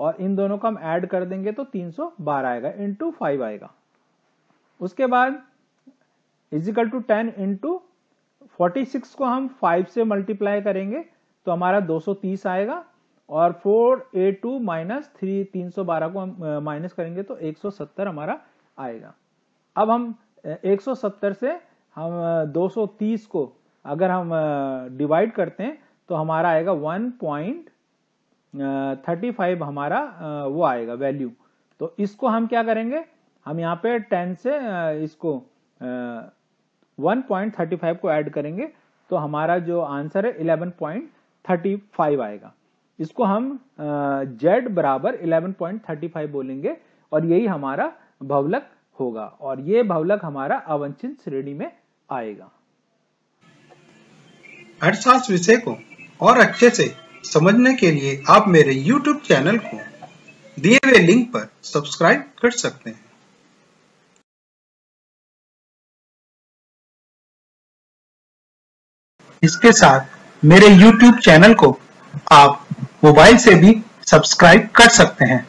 और इन दोनों को हम ऐड कर देंगे तो 312 आएगा इंटू फाइव आएगा उसके बाद इजिकल टू टेन इंटू 46 को हम 5 से मल्टीप्लाई करेंगे तो हमारा 230 आएगा और 4 ए टू माइनस थ्री तीन को हम माइनस करेंगे तो 170 हमारा आएगा अब हम 170 से हम 230 को अगर हम डिवाइड करते हैं तो हमारा आएगा 1.35 हमारा वो आएगा वैल्यू तो इसको हम क्या करेंगे हम यहाँ पे 10 से इसको 1.35 को ऐड करेंगे तो हमारा जो आंसर है 11.35 आएगा इसको हम जेड बराबर 11.35 बोलेंगे और यही हमारा भवलक होगा और ये भवलक हमारा अवंचित श्रेणी में आएगा अर्थशास्त्र विषय को और अच्छे से समझने के लिए आप मेरे YouTube चैनल को दिए हुए लिंक पर सब्सक्राइब कर सकते हैं इसके साथ मेरे YouTube चैनल को आप मोबाइल से भी सब्सक्राइब कर सकते हैं